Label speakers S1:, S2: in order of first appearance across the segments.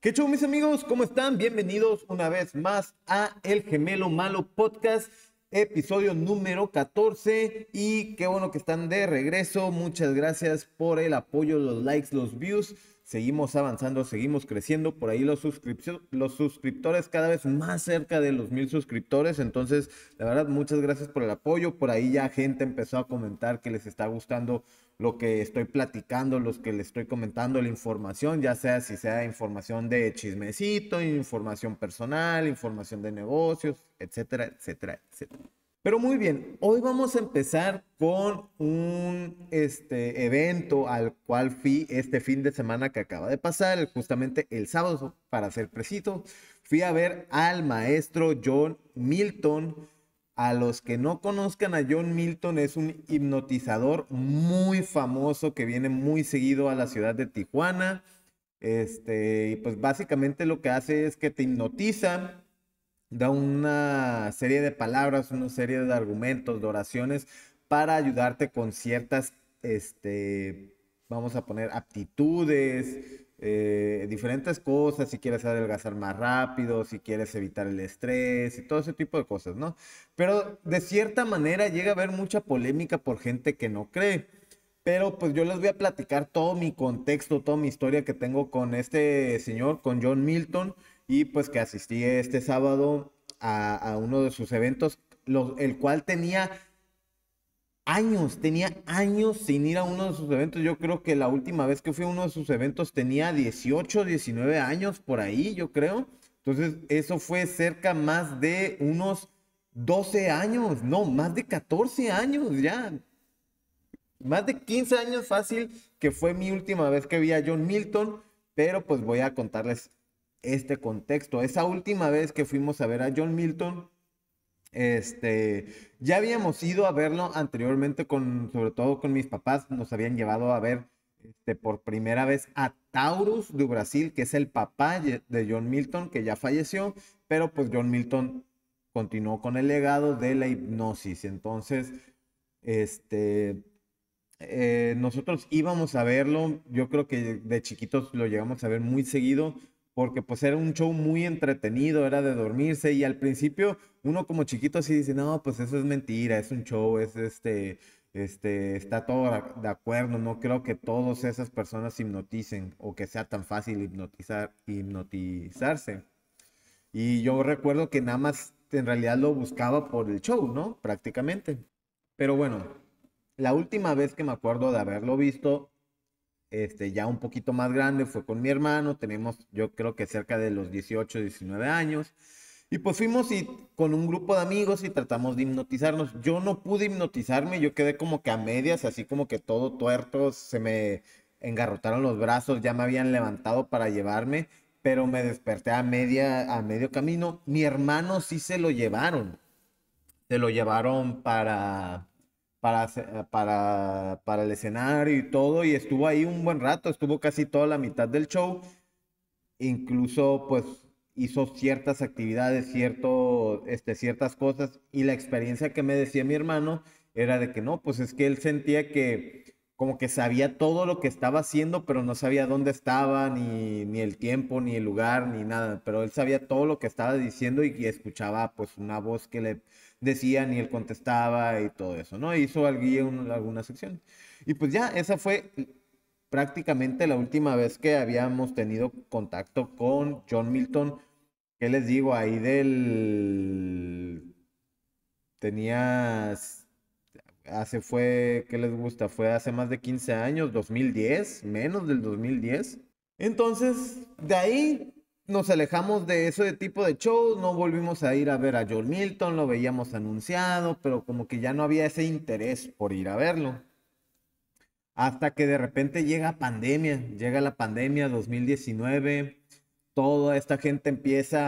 S1: ¿Qué chulo mis amigos? ¿Cómo están? Bienvenidos una vez más a El Gemelo Malo Podcast, episodio número 14. Y qué bueno que están de regreso. Muchas gracias por el apoyo, los likes, los views. Seguimos avanzando, seguimos creciendo. Por ahí los, los suscriptores cada vez más cerca de los mil suscriptores. Entonces, la verdad, muchas gracias por el apoyo. Por ahí ya gente empezó a comentar que les está gustando lo que estoy platicando, los que le estoy comentando, la información, ya sea si sea información de chismecito, información personal, información de negocios, etcétera, etcétera, etcétera. Pero muy bien, hoy vamos a empezar con un este, evento al cual fui este fin de semana que acaba de pasar, justamente el sábado, para ser preciso, fui a ver al maestro John Milton a los que no conozcan a John Milton, es un hipnotizador muy famoso que viene muy seguido a la ciudad de Tijuana. Este, y pues básicamente lo que hace es que te hipnotiza, da una serie de palabras, una serie de argumentos, de oraciones para ayudarte con ciertas, este, vamos a poner aptitudes, eh, diferentes cosas, si quieres adelgazar más rápido, si quieres evitar el estrés y todo ese tipo de cosas, ¿no? Pero de cierta manera llega a haber mucha polémica por gente que no cree. Pero pues yo les voy a platicar todo mi contexto, toda mi historia que tengo con este señor, con John Milton, y pues que asistí este sábado a, uno de sus eventos, el cual tenía años, tenía años sin ir a uno de sus eventos. Yo creo que la última vez que fui a uno de sus eventos tenía 18, 19 años por ahí, yo creo. Entonces, eso fue cerca más de unos 12 años, no, más de 14 años ya. Más de 15 años fácil que fue mi última vez que vi a John Milton, pero pues voy a contarles este contexto. Esa última vez que fuimos a ver a John Milton, este, ya habíamos ido a verlo anteriormente con, sobre todo con mis papás, nos habían llevado a ver este, por primera vez a Taurus de Brasil, que es el papá de John Milton, que ya falleció, pero pues John Milton continuó con el legado de la hipnosis. Entonces, este, eh, nosotros íbamos a verlo, yo creo que de chiquitos lo llegamos a ver muy seguido, porque pues era un show muy entretenido, era de dormirse y al principio uno como chiquito así dice, no, pues eso es mentira, es un show, es este, este, está todo de acuerdo, no creo que todas esas personas hipnoticen o que sea tan fácil hipnotizar, hipnotizarse. Y yo recuerdo que nada más en realidad lo buscaba por el show, ¿no? Prácticamente. Pero bueno, la última vez que me acuerdo de haberlo visto este, ya un poquito más grande, fue con mi hermano, tenemos yo creo que cerca de los 18, 19 años. Y pues fuimos y con un grupo de amigos y tratamos de hipnotizarnos. Yo no pude hipnotizarme, yo quedé como que a medias, así como que todo tuerto, se me engarrotaron los brazos, ya me habían levantado para llevarme, pero me desperté a media a medio camino. Mi hermano sí se lo llevaron. Se lo llevaron para para, eh, para, para el escenario y todo, y estuvo ahí un buen rato, estuvo casi toda la mitad del show, incluso pues hizo ciertas actividades, cierto, este, ciertas cosas, y la experiencia que me decía mi hermano era de que no, pues es que él sentía que como que sabía todo lo que estaba haciendo, pero no sabía dónde estaba, ni, ni, el tiempo, ni el lugar, ni nada. Pero él sabía todo lo que estaba diciendo y, escuchaba pues una voz que le decían y él contestaba y todo eso, ¿no? Hizo alguna sección. Y pues ya, esa fue prácticamente la última vez que habíamos tenido contacto con John Milton. ¿Qué les digo? Ahí del... Tenías hace fue, ¿qué les gusta? Fue hace más de 15 años, 2010, menos del 2010. Entonces, de ahí nos alejamos de ese tipo de shows, no volvimos a ir a ver a John Milton, lo veíamos anunciado, pero como que ya no había ese interés por ir a verlo. Hasta que de repente llega pandemia, llega la pandemia 2019 toda esta gente empieza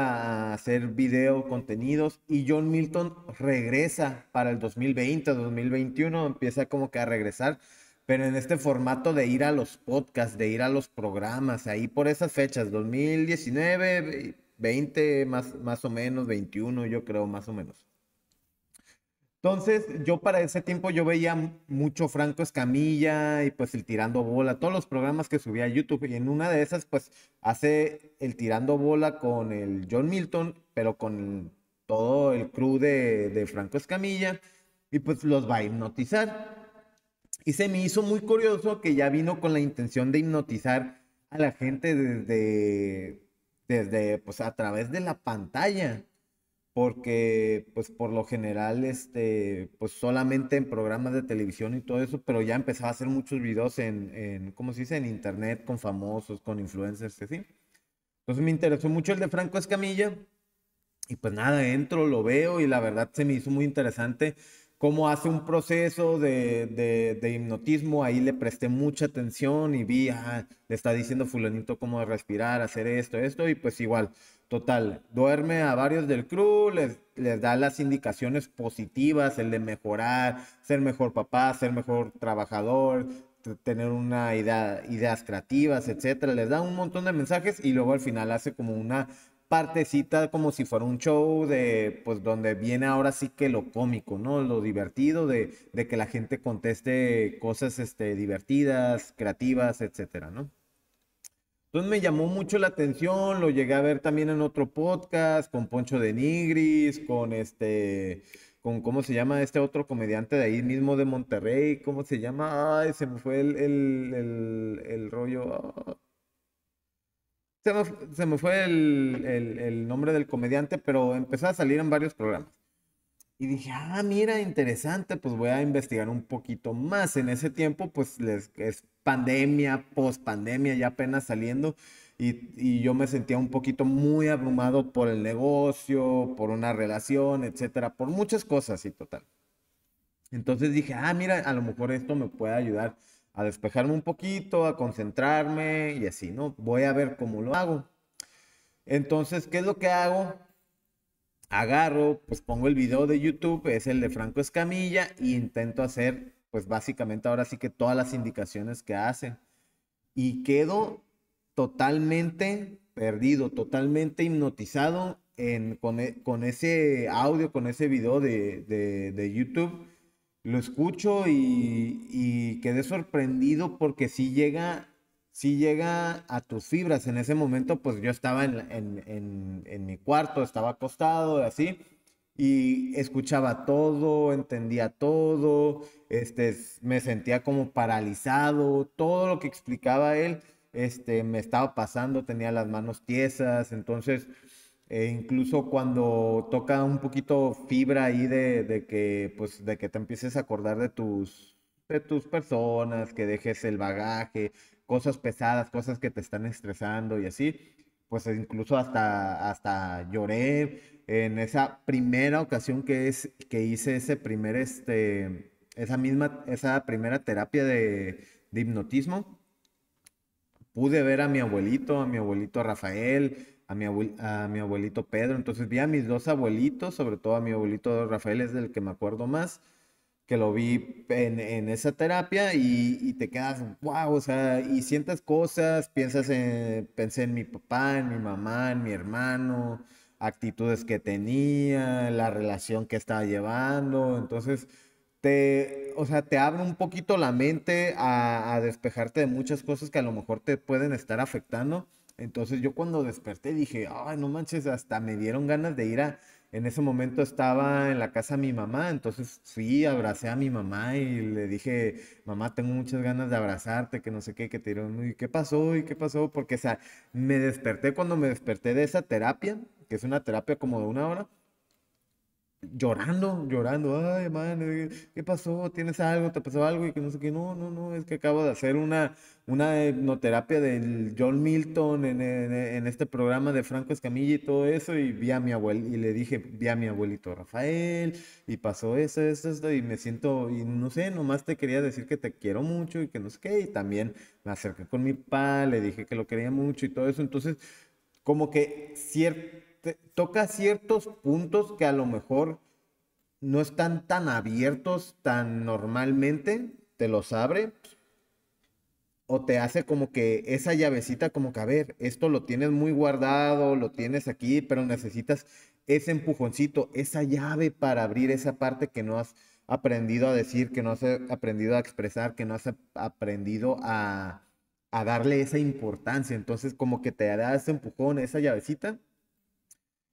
S1: a hacer video, contenidos, y John Milton regresa para el 2020, 2021, empieza como que a regresar, pero en este formato de ir a los podcasts, de ir a los programas, ahí por esas fechas, 2019, 20, más, más o menos, 21, yo creo, más o menos. Entonces, yo para ese tiempo yo veía mucho Franco Escamilla y pues el Tirando Bola, todos los programas que subía a YouTube. Y en una de esas, pues hace el Tirando Bola con el John Milton, pero con todo el crew de, Franco Escamilla. Y pues los va a hipnotizar. Y se me hizo muy curioso que ya vino con la intención de hipnotizar a la gente desde, desde pues a través de la pantalla porque pues por lo general este pues solamente en programas de televisión y todo eso pero ya empezaba a hacer muchos videos en, en cómo se dice en internet con famosos con influencers así entonces me interesó mucho el de Franco Escamilla y pues nada entro lo veo y la verdad se me hizo muy interesante cómo hace un proceso de, hipnotismo, ahí le presté mucha atención y vi, ah, le está diciendo fulanito cómo respirar, hacer esto, esto, y pues igual, total, duerme a varios del crew, les, les da las indicaciones positivas, el de mejorar, ser mejor papá, ser mejor trabajador, tener una idea, ideas creativas, etcétera. Les da un montón de mensajes y luego al final hace como una partecita como si fuera un show de, pues donde viene ahora sí que lo cómico, ¿no? Lo divertido de, que la gente conteste cosas este, divertidas, creativas, etcétera, ¿no? Entonces me llamó mucho la atención, lo llegué a ver también en otro podcast con Poncho de Nigris, con este, con cómo se llama este otro comediante de ahí mismo de Monterrey, cómo se llama, ay, se me fue el, el, el, el rollo se, me fue el, nombre del comediante, pero empezó a salir en varios programas. Y dije, ah, mira, interesante, pues voy a investigar un poquito más. En ese tiempo, pues es pandemia, post pandemia, ya apenas saliendo. Y, y, yo me sentía un poquito muy abrumado por el negocio, por una relación, etcétera, por muchas cosas y total. Entonces dije, ah, mira, a lo mejor esto me puede ayudar a despejarme un poquito, a concentrarme y así, ¿no? Voy a ver cómo lo hago. Entonces, ¿qué es lo que hago? Agarro, pues pongo el video de YouTube, es el de Franco Escamilla, e intento hacer, pues básicamente ahora sí que todas las indicaciones que hace. Y quedo totalmente perdido, totalmente hipnotizado e, con, ese audio, con ese video de, de YouTube lo escucho y, quedé sorprendido porque sí llega, llega a tus fibras. En ese momento, pues yo estaba en, mi cuarto, estaba acostado, así, y escuchaba todo, entendía todo, este, me sentía como paralizado, todo lo que explicaba él, este, me estaba pasando, tenía las manos tiesas, entonces e incluso cuando toca un poquito fibra ahí de, de, que pues de que te empieces a acordar de tus de tus personas, que dejes el bagaje, cosas pesadas, cosas que te están estresando y así, pues e incluso hasta hasta lloré en esa primera ocasión que es que hice ese primer este esa misma esa primera terapia de, de hipnotismo pude ver a mi abuelito, a mi abuelito Rafael, a mi, a mi abuelito Pedro. Entonces vi a mis dos abuelitos, sobre todo a mi abuelito Rafael, es del que me acuerdo más, que lo vi en, esa terapia y, te quedas, wow, o sea, y sientas cosas, piensas en, pensé en mi papá, en mi mamá, en mi hermano, actitudes que tenía, la relación que estaba llevando, entonces te, o sea, te abre un poquito la mente a, a despejarte de muchas cosas que a lo mejor te pueden estar afectando entonces yo cuando desperté dije, ay, no manches, hasta me dieron ganas de ir a... En ese momento estaba en la casa de mi mamá, entonces fui, abracé a mi mamá y le dije, mamá, tengo muchas ganas de abrazarte, que no sé qué, que te dieron, ¿y qué pasó? ¿Y qué pasó? Porque, o sea, me desperté cuando me desperté de esa terapia, que es una terapia como de una hora, llorando, llorando, ay, man, eh, ¿qué pasó? ¿Tienes algo? ¿Te pasó algo? Y que no sé qué, no, no, no, es que acabo de hacer una, una hipnoterapia del John Milton en, en este programa de Franco Escamilla y todo eso, y vi a mi abuelo, y le dije, vi a mi abuelito Rafael, y pasó eso, esto, esto, y me siento, y no sé, nomás te quería decir que te quiero mucho y que no sé qué, y también me acerqué con mi papá le dije que lo quería mucho y todo eso, entonces, como que cierto toca ciertos puntos que a lo mejor no están tan abiertos tan normalmente, te los abre o te hace como que esa llavecita como que a ver, esto lo tienes muy guardado, lo tienes aquí, pero necesitas ese empujoncito, esa llave para abrir esa parte que no has aprendido a decir, que no has aprendido a expresar, que no has aprendido a, a darle esa importancia. Entonces como que te da ese empujón, esa llavecita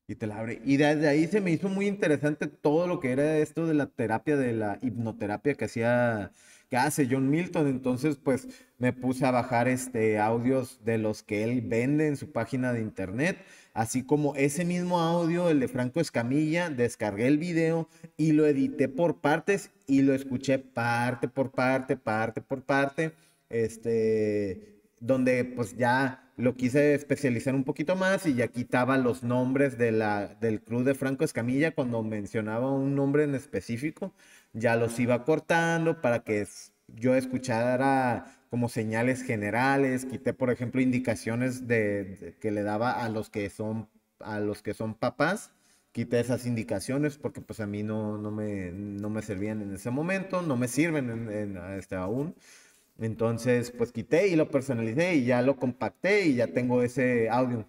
S1: y te la abre. Y desde ahí se me hizo muy interesante todo lo que era esto de la terapia, de la hipnoterapia que hacía, que hace John Milton. Entonces, pues me puse a bajar este audios de los que él vende en su página de internet, así como ese mismo audio, el de Franco Escamilla, descargué el video y lo edité por partes y lo escuché parte por parte, parte por parte, este, donde pues ya lo quise especializar un poquito más y ya quitaba los nombres de la, del club de Franco Escamilla cuando mencionaba un nombre en específico, ya los iba cortando para que yo escuchara como señales generales, quité por ejemplo indicaciones de, que le daba a los que son a los que son papás, quité esas indicaciones porque pues a mí no, no, me, no me servían en ese momento, no me sirven en, este, aún. Entonces, pues quité y lo personalicé y ya lo compacté y ya tengo ese audio.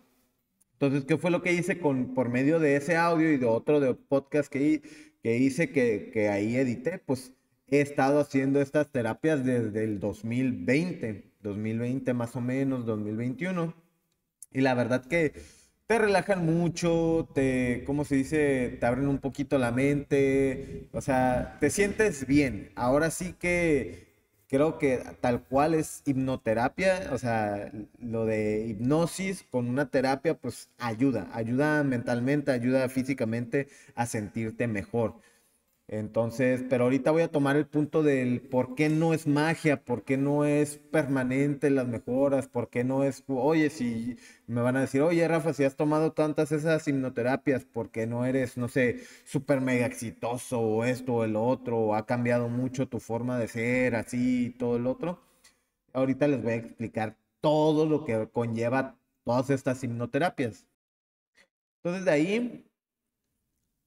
S1: Entonces, ¿qué fue lo que hice con, por medio de ese audio y de otro de podcast que, que hice, que, que ahí edité? Pues he estado haciendo estas terapias desde el 2020, 2020 más o menos, 2021. Y la verdad que te relajan mucho, te, ¿cómo se dice? Te abren un poquito la mente, o sea, te sientes bien. Ahora sí que creo que tal cual es hipnoterapia, o sea, lo de hipnosis con una terapia, pues ayuda, ayuda mentalmente, ayuda físicamente a sentirte mejor. Entonces, pero ahorita voy a tomar el punto del por qué no es magia, por qué no es permanente las mejoras, por qué no es, oye, si me van a decir, oye, Rafa, si has tomado tantas esas hipnoterapias, ¿por qué no eres, no sé, súper mega exitoso o esto o el otro, o ha cambiado mucho tu forma de ser, así y todo el otro? Ahorita les voy a explicar todo lo que conlleva todas estas hipnoterapias. Entonces, de ahí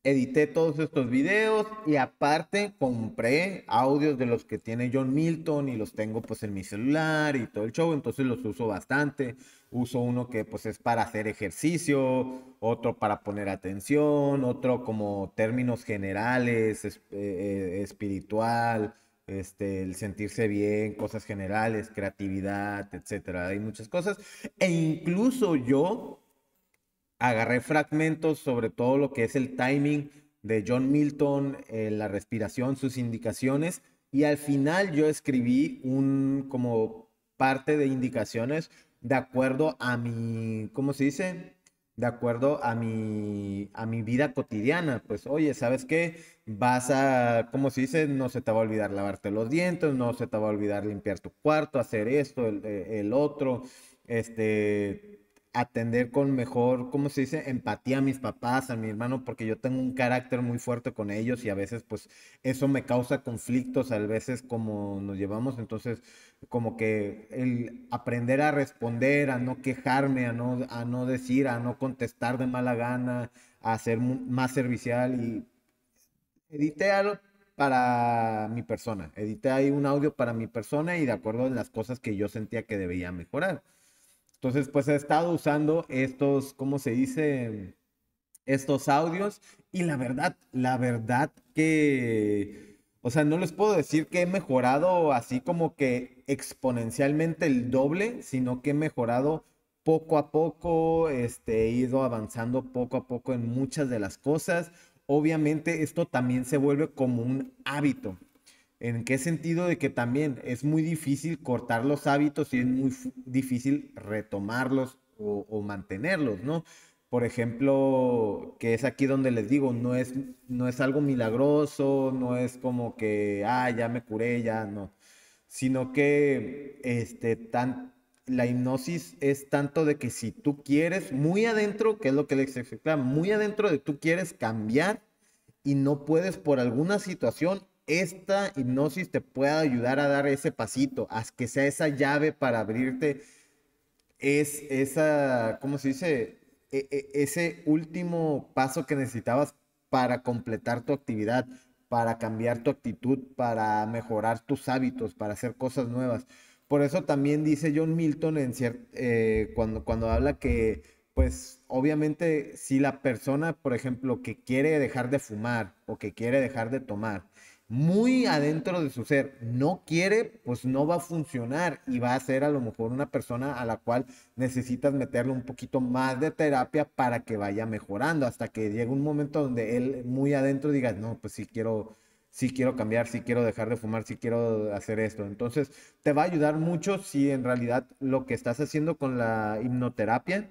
S1: edité todos estos videos y aparte compré audios de los que tiene John Milton y los tengo pues en mi celular y todo el show, entonces los uso bastante. Uso uno que pues es para hacer ejercicio, otro para poner atención, otro como términos generales, eh, eh, espiritual, este, el sentirse bien, cosas generales, creatividad, etcétera. Hay muchas cosas. E incluso yo agarré fragmentos sobre todo lo que es el timing de John Milton, eh, la respiración, sus indicaciones, y al final yo escribí un como parte de indicaciones de acuerdo a mi, ¿cómo se dice? De acuerdo a mi, a mi vida cotidiana. Pues, oye, ¿sabes qué? Vas a, ¿cómo se dice? No se te va a olvidar lavarte los dientes, no se te va a olvidar limpiar tu cuarto, hacer esto, el, el otro, este, atender con mejor, ¿cómo se dice? Empatía a mis papás, a mi hermano, porque yo tengo un carácter muy fuerte con ellos y a veces pues eso me causa conflictos, a veces como nos llevamos, entonces como que el aprender a responder, a no quejarme, a no, decir, a no contestar de mala gana, a ser más servicial y edité algo para mi persona, edité ahí un audio para mi persona y de acuerdo a las cosas que yo sentía que debía mejorar. Entonces, pues he estado usando estos, ¿cómo se dice? Estos audios y la verdad, la verdad que, o sea, no les puedo decir que he mejorado así como que exponencialmente el doble, sino que he mejorado poco a poco, este, he ido avanzando poco a poco en muchas de las cosas. Obviamente esto también se vuelve como un hábito. ¿En qué sentido de que también es muy difícil cortar los hábitos y es muy difícil retomarlos o, mantenerlos, ¿no? Por ejemplo, que es aquí donde les digo, no es, no es algo milagroso, no es como que, ah, ya me curé, ya no, sino que este, tan, la hipnosis es tanto de que si tú quieres, muy adentro, que es lo que les explica, muy adentro de tú quieres cambiar y no puedes por alguna situación esta hipnosis te pueda ayudar a dar ese pasito, a que sea esa llave para abrirte, es esa, ¿cómo se dice? E, e, ese último paso que necesitabas para completar tu actividad, para cambiar tu actitud, para mejorar tus hábitos, para hacer cosas nuevas. Por eso también dice John Milton en eh, cuando, cuando habla que, pues obviamente, si la persona, por ejemplo, que quiere dejar de fumar o que quiere dejar de tomar, muy adentro de su ser no quiere, pues no va a funcionar y va a ser a lo mejor una persona a la cual necesitas meterle un poquito más de terapia para que vaya mejorando hasta que llegue un momento donde él muy adentro diga, no, pues sí quiero, quiero cambiar, sí quiero dejar de fumar, sí quiero hacer esto. Entonces te va a ayudar mucho si en realidad lo que estás haciendo con la hipnoterapia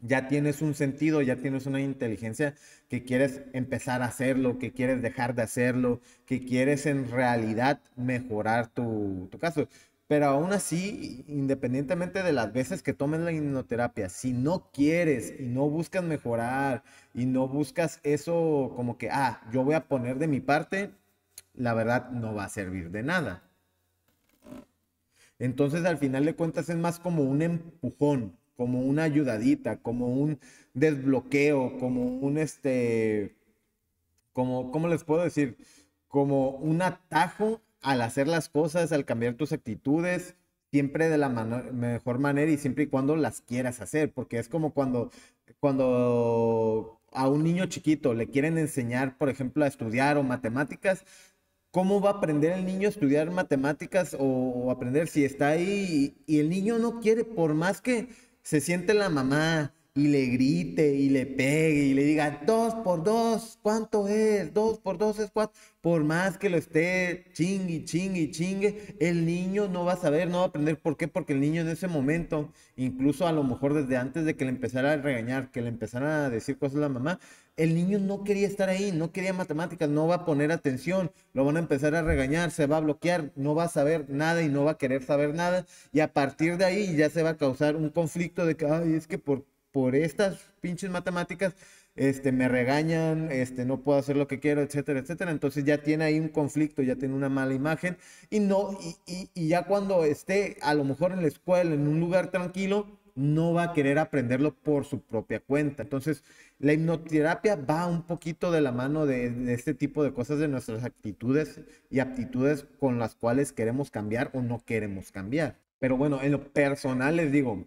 S1: ya tienes un sentido, ya tienes una inteligencia que quieres empezar a hacerlo, que quieres dejar de hacerlo, que quieres en realidad mejorar tu, caso. Pero aún así, independientemente de las veces que tomes la hipnoterapia, si no quieres y no buscas mejorar y no buscas eso como que, ah, yo voy a poner de mi parte, la verdad no va a servir de nada. Entonces, al final de cuentas, es más como un empujón, como una ayudadita, como un desbloqueo, como un este, como, ¿cómo les puedo decir? Como un atajo al hacer las cosas, al cambiar tus actitudes, siempre de la mejor manera y siempre y cuando las quieras hacer, porque es como cuando, cuando a un niño chiquito le quieren enseñar, por ejemplo, a estudiar o matemáticas, ¿cómo va a aprender el niño a estudiar matemáticas o, aprender si está ahí y, el niño no quiere, por más que se siente la mamá y le grite y le pegue y le diga, dos por dos, ¿cuánto es? Dos por dos es cuatro. Por más que lo esté chingue, chingue, chingue, el niño no va a saber, no va a aprender. ¿Por qué? Porque el niño en ese momento, incluso a lo mejor desde antes de que le empezara a regañar, que le empezara a decir cosas a la mamá, el niño no quería estar ahí, no quería matemáticas, no va a poner atención, lo van a empezar a regañar, se va a bloquear, no va a saber nada y no va a querer saber nada. Y a partir de ahí ya se va a causar un conflicto de que, ay, es que por, por estas pinches matemáticas este, me regañan, este, no puedo hacer lo que quiero, etcétera, etcétera. Entonces ya tiene ahí un conflicto, ya tiene una mala imagen y no, y ya cuando esté a lo mejor en la escuela, en un lugar tranquilo, no va a querer aprenderlo por su propia cuenta. Entonces, la hipnoterapia va un poquito de la mano de, este tipo de cosas, de nuestras actitudes y aptitudes con las cuales queremos cambiar o no queremos cambiar. Pero bueno, en lo personal les digo,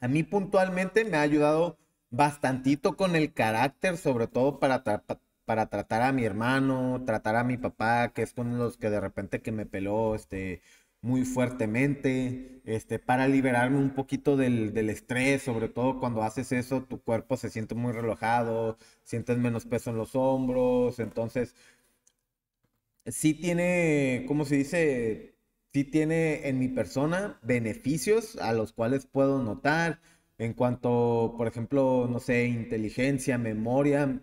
S1: a mí puntualmente me ha ayudado bastantito con el carácter, sobre todo para, para tratar a mi hermano, tratar a mi papá, que es con los que de repente que me peló, este, muy fuertemente, este, para liberarme un poquito del, del, estrés, sobre todo cuando haces eso, tu cuerpo se siente muy relajado, sientes menos peso en los hombros, entonces sí tiene, ¿cómo se dice? Sí tiene en mi persona beneficios a los cuales puedo notar en cuanto, por ejemplo, no sé, inteligencia, memoria,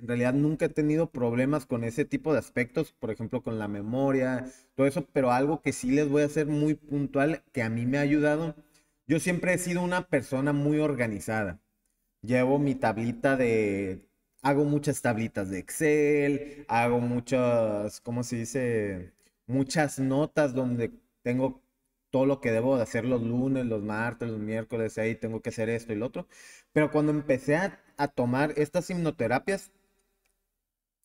S1: en realidad nunca he tenido problemas con ese tipo de aspectos, por ejemplo, con la memoria, todo eso, pero algo que sí les voy a hacer muy puntual, que a mí me ha ayudado, yo siempre he sido una persona muy organizada. Llevo mi tablita de, hago muchas tablitas de Excel, hago muchas, ¿cómo se dice? Muchas notas donde tengo todo lo que debo de hacer los lunes, los martes, los miércoles, ahí tengo que hacer esto y lo otro. Pero cuando empecé a, a tomar estas hipnoterapias,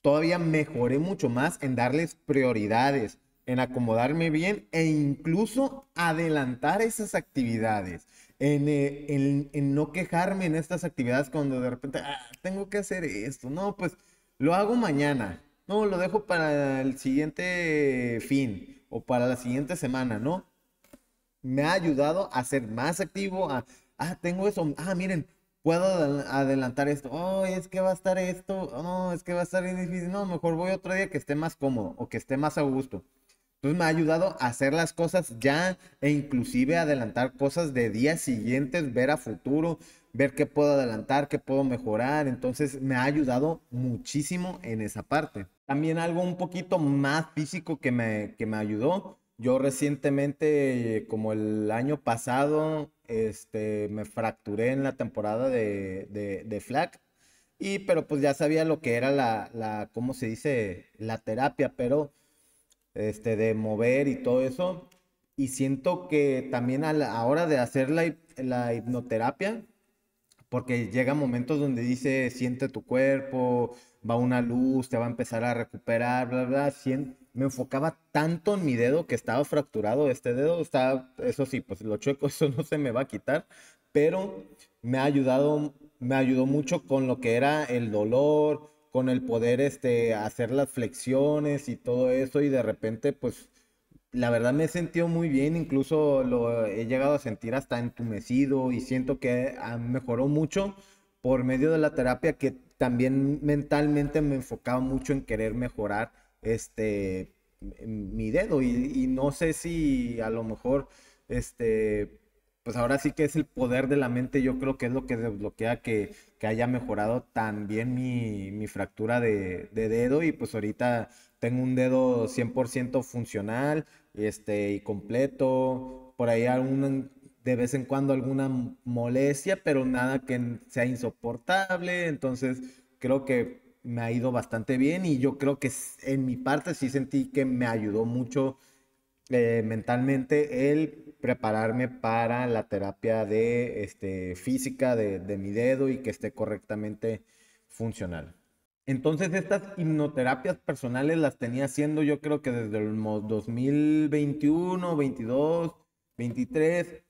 S1: todavía mejoré mucho más en darles prioridades, en acomodarme bien e incluso adelantar esas actividades, en, eh, no quejarme en estas actividades cuando de repente, ah, tengo que hacer esto, no, pues lo hago mañana, no, lo dejo para el siguiente fin o para la siguiente semana, ¿no? Me ha ayudado a ser más activo, a, ah, tengo eso, ah, miren, puedo adelantar esto. Oh, es que va a estar esto. Oh, no, es que va a estar difícil. No, mejor voy otro día que esté más cómodo o que esté más a gusto. Entonces me ha ayudado a hacer las cosas ya e inclusive adelantar cosas de días siguientes, ver a futuro, ver qué puedo adelantar, qué puedo mejorar. Entonces me ha ayudado muchísimo en esa parte. También algo un poquito más físico que me, que me ayudó yo recientemente, eh, como el año pasado, este, me fracturé en la temporada de, de, Y, pero pues ya sabía lo que era la, la, ¿cómo se dice? La terapia, pero este, de mover y todo eso. Y siento que también a la hora de hacer la, hipnoterapia, porque llega momentos donde dice, siente tu cuerpo, va una luz, te va a empezar a recuperar, bla, bla, siente me enfocaba tanto en mi dedo que estaba fracturado. Este dedo está, eso sí, pues lo chueco, eso no se me va a quitar, pero me ha ayudado, me ayudó mucho con lo que era el dolor, con el poder este, hacer las flexiones y todo eso, y de repente, pues, la verdad me he sentido muy bien, incluso lo he llegado a sentir hasta entumecido y siento que mejoró mucho por medio de la terapia que también mentalmente me enfocaba mucho en querer mejorar este, mi dedo y, no sé si a lo mejor, este, pues ahora sí que es el poder de la mente, yo creo que es lo que desbloquea que, que haya mejorado también mi, fractura de, dedo y pues ahorita tengo un dedo 100% funcional este, y completo, por ahí de vez en cuando alguna molestia, pero nada que sea insoportable. Entonces, creo que me ha ido bastante bien y yo creo que en mi parte sí sentí que me ayudó mucho eh, mentalmente el prepararme para la terapia de este, física de, mi dedo y que esté correctamente funcional. Entonces estas hipnoterapias personales las tenía haciendo yo creo que desde el 2021, 22, 23,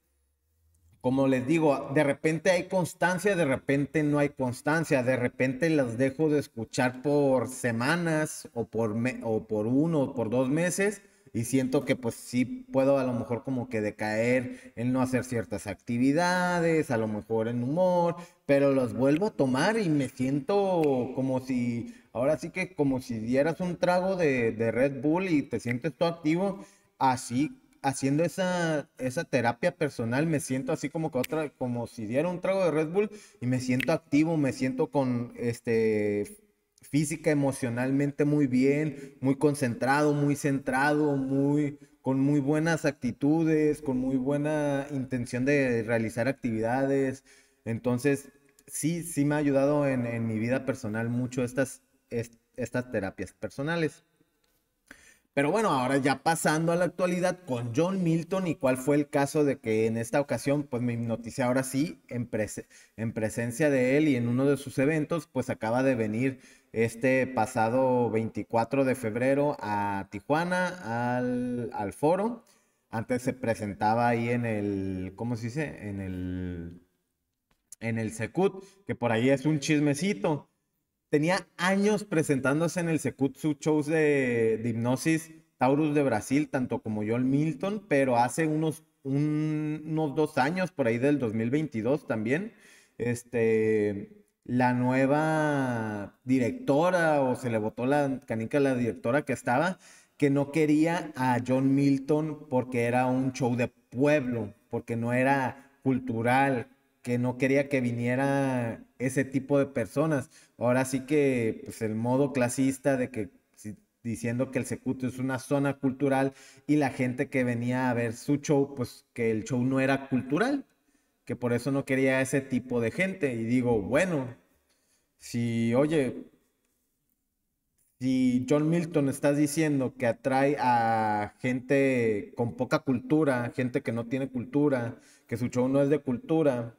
S1: como les digo, de repente hay constancia, de repente no hay constancia, de repente las dejo de escuchar por semanas o por, o por uno o por dos meses y siento que pues sí puedo a lo mejor como que decaer en no hacer ciertas actividades, a lo mejor en humor, pero los vuelvo a tomar y me siento como si, ahora sí que como si dieras un trago de, de Red Bull y te sientes todo activo, así haciendo esa, esa terapia personal me siento así como que otra, como si diera un trago de Red Bull y me siento activo, me siento con este física, emocionalmente muy bien, muy concentrado, muy centrado, muy con muy buenas actitudes, con muy buena intención de realizar actividades. Entonces, sí, sí me ha ayudado en, mi vida personal mucho estas, estas terapias personales. Pero bueno, ahora ya pasando a la actualidad con John Milton y cuál fue el caso de que en esta ocasión pues me noticia ahora sí en, presencia de él y en uno de sus eventos pues acaba de venir este pasado 24 de febrero a Tijuana al, al foro. Antes se presentaba ahí en el, ¿cómo se dice? En el, en el Secut, que por ahí es un chismecito tenía años presentándose en el Sekutsu Shows de, Hipnosis Taurus de Brasil, tanto como John Milton, pero hace unos, unos dos años, por ahí del 2022 también, este, la nueva directora, o se le votó la canica a la directora que estaba, que no quería a John Milton porque era un show de pueblo, porque no era cultural, que no quería que viniera ese tipo de personas. Ahora sí que pues, el modo clasista de que diciendo que el Secuto es una zona cultural y la gente que venía a ver su show, pues que el show no era cultural, que por eso no quería ese tipo de gente. Y digo, bueno, si, oye, si John Milton estás diciendo que atrae a gente con poca cultura, gente que no tiene cultura, que su show no es de cultura,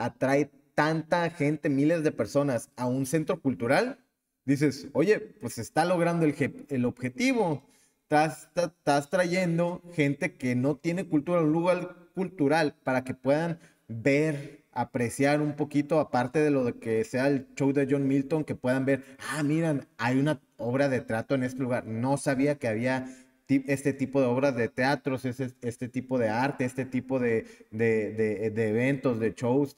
S1: atrae tanta gente, miles de personas a un centro cultural, dices, oye, pues está logrando el, el objetivo. Estás, trayendo gente que no tiene cultura, un lugar cultural para que puedan ver, apreciar un poquito, aparte de lo de que sea el show de John Milton, que puedan ver, ah, miran, hay una obra de trato en este lugar. No sabía que había este tipo de obras de teatros, este, este tipo de arte, este tipo de, de, de, de eventos, de shows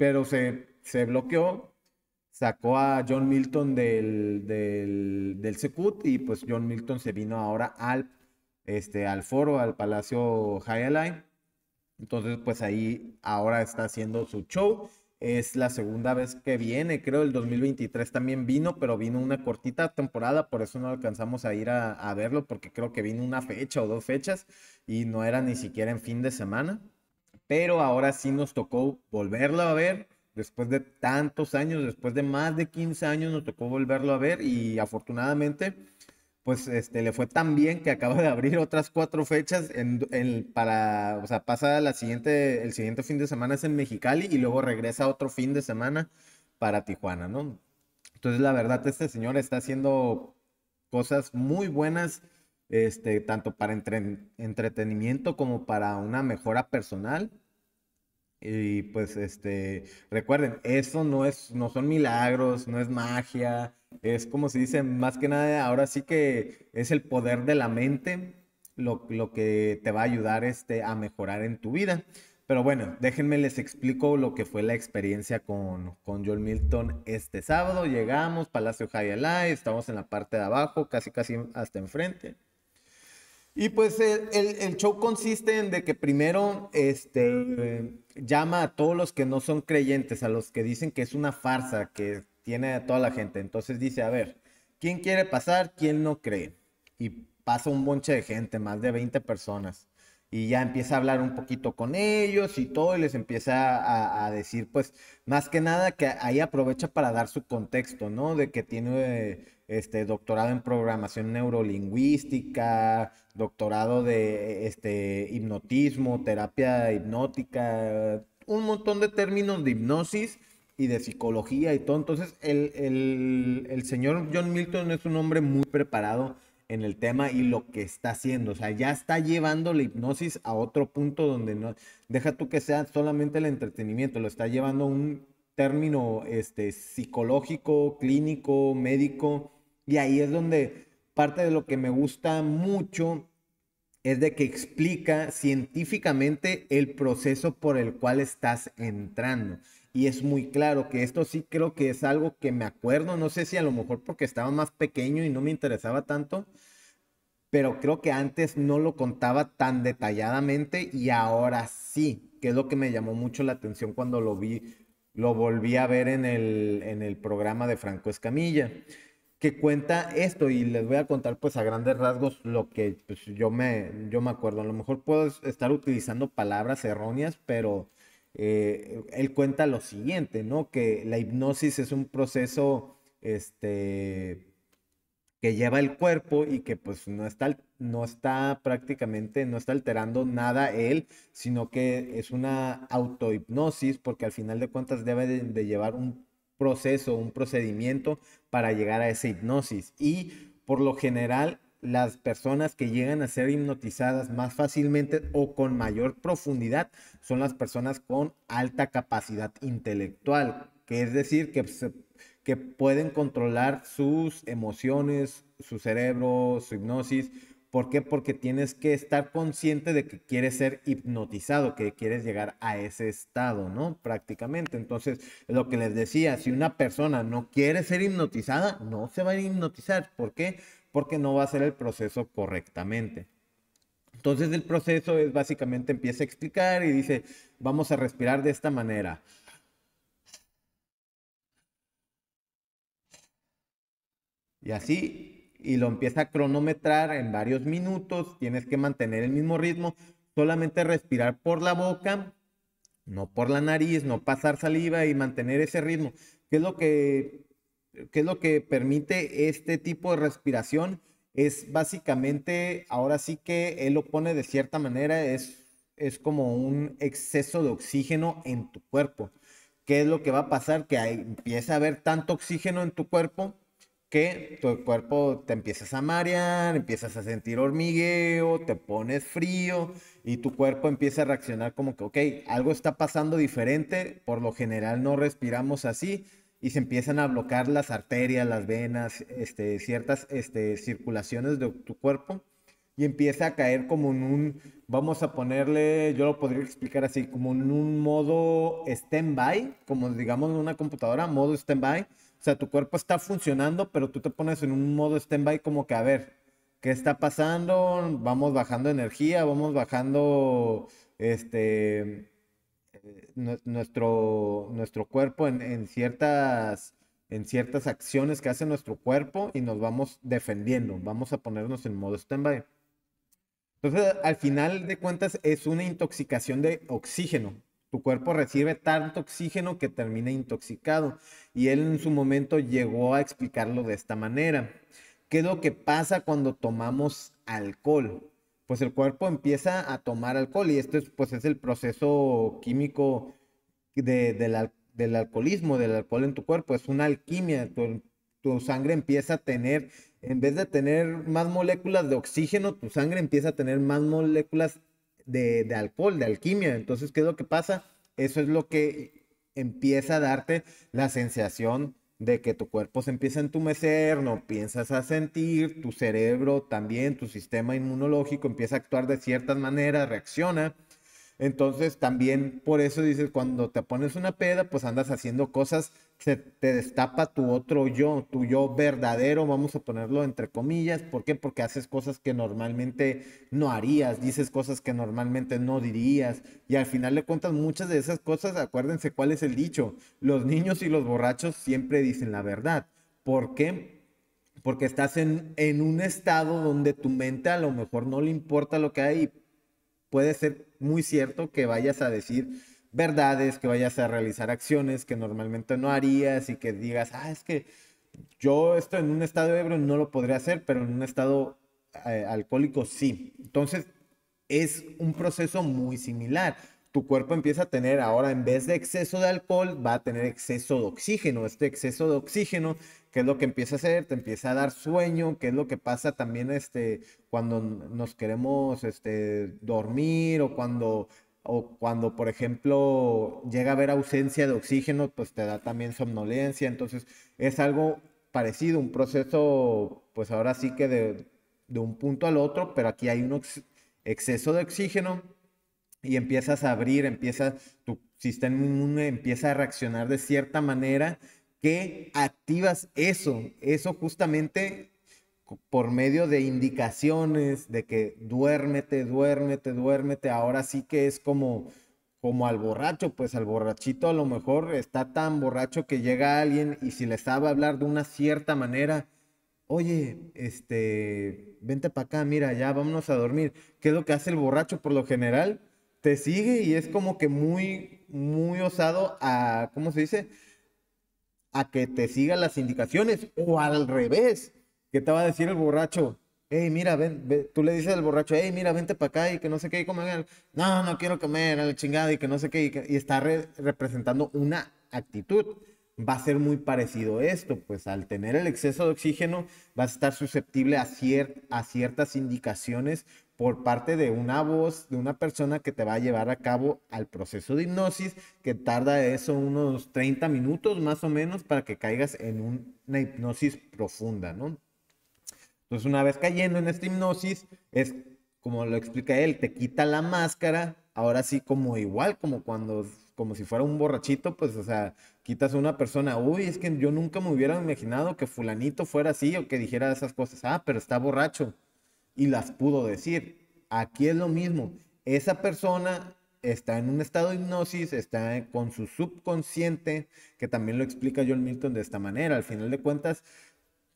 S1: pero se, se bloqueó, sacó a John Milton del, del, del Secut y pues John Milton se vino ahora al, este, al foro, al Palacio High Entonces pues ahí ahora está haciendo su show. Es la segunda vez que viene, creo el 2023 también vino, pero vino una cortita temporada, por eso no alcanzamos a ir a verlo, porque creo que vino una fecha o dos fechas y no era ni siquiera en fin de semana pero ahora sí nos tocó volverlo a ver. Después de tantos años, después de más de 15 años, nos tocó volverlo a ver y afortunadamente, pues este, le fue tan bien que acaba de abrir otras cuatro fechas en, para, o sea, pasa la siguiente, el siguiente fin de semana es en Mexicali y luego regresa otro fin de semana para Tijuana, ¿no? Entonces, la verdad, este señor está haciendo cosas muy buenas, este, tanto para entretenimiento como para una mejora personal. Y pues este, recuerden, eso no es, no son milagros, no es magia, es como se dice, más que nada, ahora sí que es el poder de la mente lo, lo, que te va a ayudar este, a mejorar en tu vida. Pero bueno, déjenme les explico lo que fue la experiencia con, con Joel Milton este sábado. Llegamos, Palacio Hialeah, estamos en la parte de abajo, casi casi hasta enfrente. Y pues el, el, el show consiste en de que primero este, llama a todos los que no son creyentes, a los que dicen que es una farsa, que tiene a toda la gente. Entonces dice, a ver, ¿quién quiere pasar? ¿Quién no cree? Y pasa un bonche de gente, más de 20 personas y ya empieza a hablar un poquito con ellos y todo, y les empieza a, decir, pues, más que nada que ahí aprovecha para dar su contexto, ¿no? De que tiene este doctorado en programación neurolingüística, doctorado de este hipnotismo, terapia hipnótica, un montón de términos de hipnosis y de psicología y todo. Entonces, el, el señor John Milton es un hombre muy preparado en el tema y lo que está haciendo. O sea, ya está llevando la hipnosis a otro punto donde no. Deja tú que sea solamente el entretenimiento, lo está llevando a un término este, psicológico, clínico, médico. Y ahí es donde parte de lo que me gusta mucho es de que explica científicamente el proceso por el cual estás entrando y es muy claro que esto sí creo que es algo que me acuerdo, no sé si a lo mejor porque estaba más pequeño y no me interesaba tanto, pero creo que antes no lo contaba tan detalladamente y ahora sí, que es lo que me llamó mucho la atención cuando lo vi, lo volví a ver en el, en el programa de Franco Escamilla que cuenta esto y les voy a contar pues a grandes rasgos lo que pues, yo, me, yo me acuerdo. A lo mejor puedo estar utilizando palabras erróneas, pero eh, él cuenta lo siguiente, ¿no? Que la hipnosis es un proceso este, que lleva el cuerpo y que pues no está, no está prácticamente, no está alterando nada él, sino que es una autohipnosis porque al final de cuentas debe de, de llevar un proceso, un procedimiento para llegar a esa hipnosis. Y por lo general las personas que llegan a ser hipnotizadas más fácilmente o con mayor profundidad son las personas con alta capacidad intelectual, que es decir, que, que pueden controlar sus emociones, su cerebro, su hipnosis. ¿Por qué? Porque tienes que estar consciente de que quieres ser hipnotizado, que quieres llegar a ese estado, ¿no? Prácticamente. Entonces, lo que les decía, si una persona no quiere ser hipnotizada, no se va a hipnotizar. ¿Por qué? porque no va a hacer el proceso correctamente. Entonces el proceso es básicamente empieza a explicar y dice, vamos a respirar de esta manera. Y así, y lo empieza a cronometrar en varios minutos, tienes que mantener el mismo ritmo, solamente respirar por la boca, no por la nariz, no pasar saliva y mantener ese ritmo. ¿Qué es lo que ¿Qué es lo que permite este tipo de respiración? Es básicamente, ahora sí que él lo pone de cierta manera, es, como un exceso de oxígeno en tu cuerpo. ¿Qué es lo que va a pasar? Que empieza a haber tanto oxígeno en tu cuerpo que tu cuerpo te empiezas a marear, empiezas a sentir hormigueo, te pones frío y tu cuerpo empieza a reaccionar como que, ok, algo está pasando diferente, por lo general no respiramos así, y se empiezan a bloquear las arterias, las venas, este, ciertas este, circulaciones de tu cuerpo y empieza a caer como en un, vamos a ponerle, yo lo podría explicar así, como en un modo stand-by, como digamos en una computadora, modo stand-by. O sea, tu cuerpo está funcionando, pero tú te pones en un modo stand-by como que, a ver, ¿qué está pasando? Vamos bajando energía, vamos bajando, este, eh, nuestro, nuestro cuerpo en, ciertas, en ciertas acciones que hace nuestro cuerpo y nos vamos defendiendo, vamos a ponernos en modo stand-by. Entonces, al final de cuentas, es una intoxicación de oxígeno. Tu cuerpo recibe tanto oxígeno que termina intoxicado. Y él en su momento llegó a explicarlo de esta manera. ¿Qué es lo que pasa cuando tomamos alcohol? pues el cuerpo empieza a tomar alcohol y esto es, pues es el proceso químico del alcoholismo, del alcohol en tu cuerpo, es una alquimia, tu, sangre empieza a tener, en vez de tener más moléculas de oxígeno, tu sangre empieza a tener más moléculas de, de, alcohol, de alquimia. Entonces, ¿qué es lo que pasa? Eso es lo que empieza a darte la sensación de que tu cuerpo se empieza a entumecer, no piensas a sentir, tu cerebro también, tu sistema inmunológico empieza a actuar de ciertas maneras, reacciona entonces también por eso dices, cuando te pones una peda, pues andas haciendo cosas, se te destapa tu otro yo, tu yo verdadero, vamos a ponerlo entre comillas. ¿Por qué? Porque haces cosas que normalmente no harías, dices cosas que normalmente no dirías. Y al final le cuentas muchas de esas cosas, acuérdense cuál es el dicho. Los niños y los borrachos siempre dicen la verdad. ¿Por qué? Porque estás en, en un estado donde tu mente a lo mejor no le importa lo que hay puede ser muy cierto que vayas a decir verdades, que vayas a realizar acciones que normalmente no harías y que digas, ah, es que yo esto en un estado ebrio no lo podría hacer, pero en un estado eh, alcohólico sí. Entonces, es un proceso muy similar. Tu cuerpo empieza a tener ahora, en vez de exceso de alcohol, va a tener exceso de oxígeno. Este exceso de oxígeno qué es lo que empieza a hacer, te empieza a dar sueño, qué es lo que pasa también este, cuando nos queremos este, dormir o cuando, o cuando, por ejemplo, llega a haber ausencia de oxígeno, pues te da también somnolencia. Entonces, es algo parecido, un proceso, pues ahora sí que de, de un punto al otro, pero aquí hay un exceso de oxígeno y empiezas a abrir, empieza tu sistema inmune empieza a reaccionar de cierta manera que activas eso, eso justamente por medio de indicaciones de que duérmete, duérmete, duérmete, ahora sí que es como como al borracho, pues al borrachito a lo mejor está tan borracho que llega alguien y si le estaba a hablar de una cierta manera, oye, este, vente para acá, mira, ya vámonos a dormir. ¿Qué es lo que hace el borracho por lo general? Te sigue y es como que muy, muy osado a, ¿cómo se dice? a que te siga las indicaciones o al revés, que te va a decir el borracho, hey, mira, ven, tú le dices al borracho, hey, mira, vente para acá y que no sé qué, y comer, no, no quiero comer, a chingada y que no sé qué, y, está representando una actitud. Va a ser muy parecido esto, pues al tener el exceso de oxígeno vas a estar susceptible a ciertas indicaciones por parte de una voz, de una persona que te va a llevar a cabo al proceso de hipnosis, que tarda eso unos 30 minutos más o menos para que caigas en una hipnosis profunda, ¿no? Entonces, una vez cayendo en esta hipnosis, es como lo explica él, te quita la máscara, ahora sí como igual, como cuando, como si fuera un borrachito, pues, o sea, quitas a una persona, uy, es que yo nunca me hubiera imaginado que fulanito fuera así o que dijera esas cosas, ah, pero está borracho y las pudo decir. Aquí es lo mismo. Esa persona está en un estado de hipnosis, está con su subconsciente, que también lo explica John Milton de esta manera. Al final de cuentas,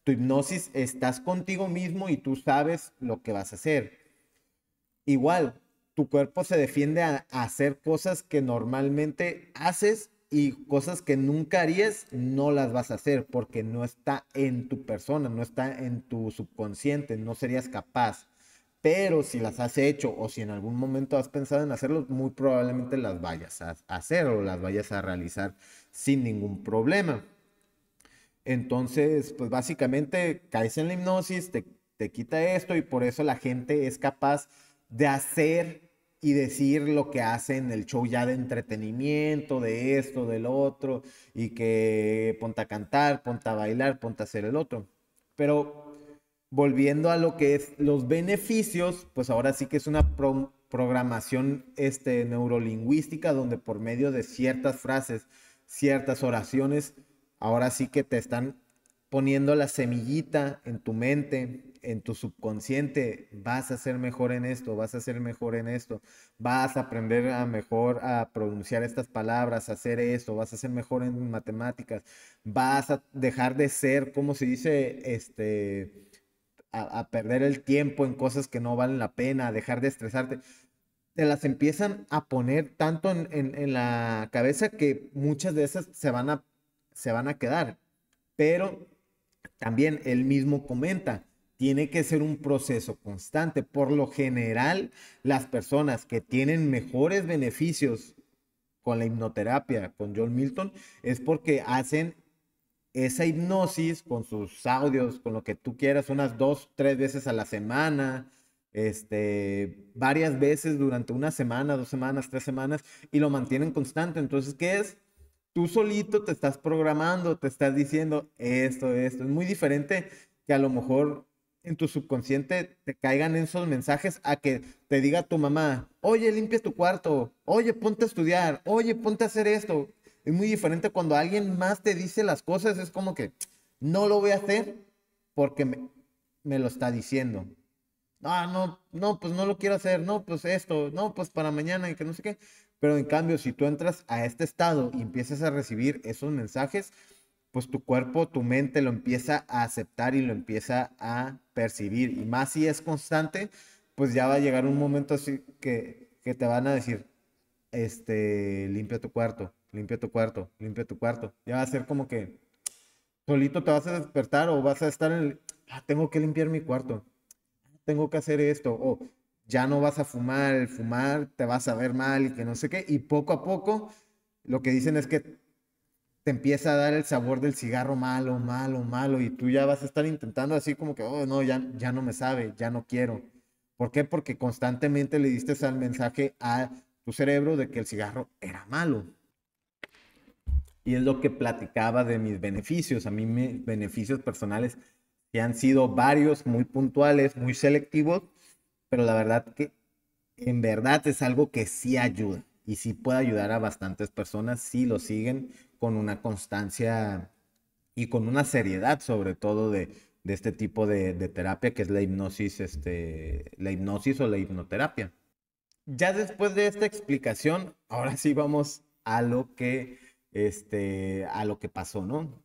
S1: tu hipnosis estás contigo mismo y tú sabes lo que vas a hacer. Igual, tu cuerpo se defiende a hacer cosas que normalmente haces y cosas que nunca harías no las vas a hacer porque no está en tu persona, no está en tu subconsciente, no serías capaz. Pero si las has hecho o si en algún momento has pensado en hacerlo, muy probablemente las vayas a hacer o las vayas a realizar sin ningún problema. Entonces, pues básicamente caes en la hipnosis, te, te quita esto y por eso la gente es capaz de hacer y decir lo que hacen el show ya de entretenimiento, de esto, del otro, y que ponta a cantar, ponta a bailar, ponta a hacer el otro. Pero volviendo a lo que es los beneficios, pues ahora sí que es una programación este, neurolingüística donde por medio de ciertas frases, ciertas oraciones, ahora sí que te están poniendo la semillita en tu mente, en tu subconsciente, vas a ser mejor en esto, vas a ser mejor en esto, vas a aprender a mejor a pronunciar estas palabras, a hacer esto, vas a ser mejor en matemáticas, vas a dejar de ser, como se dice, este, a, perder el tiempo en cosas que no valen la pena, a dejar de estresarte te las empiezan a poner tanto en, la cabeza que muchas de esas se van a, se van a quedar. Pero también él mismo comenta, tiene que ser un proceso constante. Por lo general, las personas que tienen mejores beneficios con la hipnoterapia, con John Milton, es porque hacen esa hipnosis con sus audios, con lo que tú quieras, unas dos, tres veces a la semana, este, varias veces durante una semana, dos semanas, tres semanas, y lo mantienen constante. Entonces, ¿qué es? Tú solito te estás programando, te estás diciendo esto, esto. Es muy diferente que a lo mejor en tu subconsciente te caigan esos mensajes a que te diga tu mamá, oye, limpia tu cuarto, oye, ponte a estudiar, oye, ponte a hacer esto. Es muy diferente cuando alguien más te dice las cosas, es como que no lo voy a hacer porque me, me lo está diciendo. Ah, no, no, pues no lo quiero hacer, no, pues esto, no, pues para mañana y que no sé qué. Pero en cambio, si tú entras a este estado y empiezas a recibir esos mensajes, pues tu cuerpo, tu mente lo empieza a aceptar y lo empieza a percibir. Y más si es constante, pues ya va a llegar un momento así que, te van a decir, este, limpia tu cuarto, limpia tu cuarto, limpia tu cuarto. Ya va a ser como que solito te vas a despertar o vas a estar en el, ah, tengo que limpiar mi cuarto, tengo que hacer esto, o ya no vas a fumar, fumar te vas a ver mal y que no sé qué. Y poco a poco lo que dicen es que te empieza a dar el sabor del cigarro malo, malo, malo, y tú ya vas a estar intentando así como que, oh, no, ya, ya no me sabe, ya no quiero. ¿Por qué? Porque constantemente le diste ese mensaje a tu cerebro de que el cigarro era malo. Y es lo que platicaba de mis beneficios. A mí mis beneficios personales que han sido varios, muy puntuales, muy selectivos, pero la verdad que en verdad es algo que sí ayuda y sí puede ayudar a bastantes personas si lo siguen con una constancia y con una seriedad sobre todo de, de este tipo de, de, terapia que es la hipnosis, este, la hipnosis o la hipnoterapia. Ya después de esta explicación, ahora sí vamos a lo que, este, a lo que pasó, ¿no?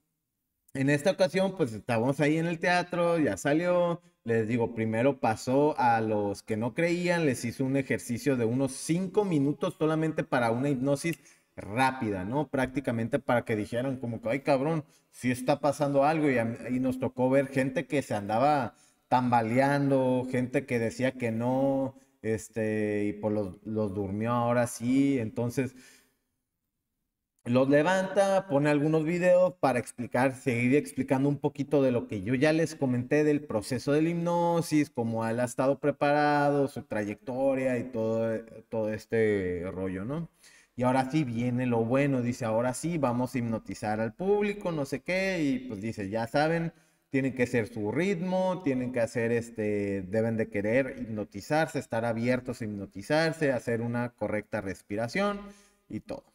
S1: En esta ocasión, pues estábamos ahí en el teatro, ya salió, les digo, primero pasó a los que no creían, les hizo un ejercicio de unos cinco minutos solamente para una hipnosis rápida, ¿no? Prácticamente para que dijeran como que, ay cabrón, sí está pasando algo y, nos tocó ver gente que se andaba tambaleando, gente que decía que no, este, y por pues los, los durmió ahora sí, entonces los levanta, pone algunos videos para explicar, seguir explicando un poquito de lo que yo ya les comenté del proceso de la hipnosis, cómo él ha estado preparado, su trayectoria y todo, eh, todo este rollo, ¿no? Y ahora sí viene lo bueno, dice, ahora sí vamos a hipnotizar al público, no sé qué, y pues dice, ya saben, tienen que ser su ritmo, tienen que hacer este, deben de querer hipnotizarse, estar abiertos a hipnotizarse, hacer una correcta respiración y todo.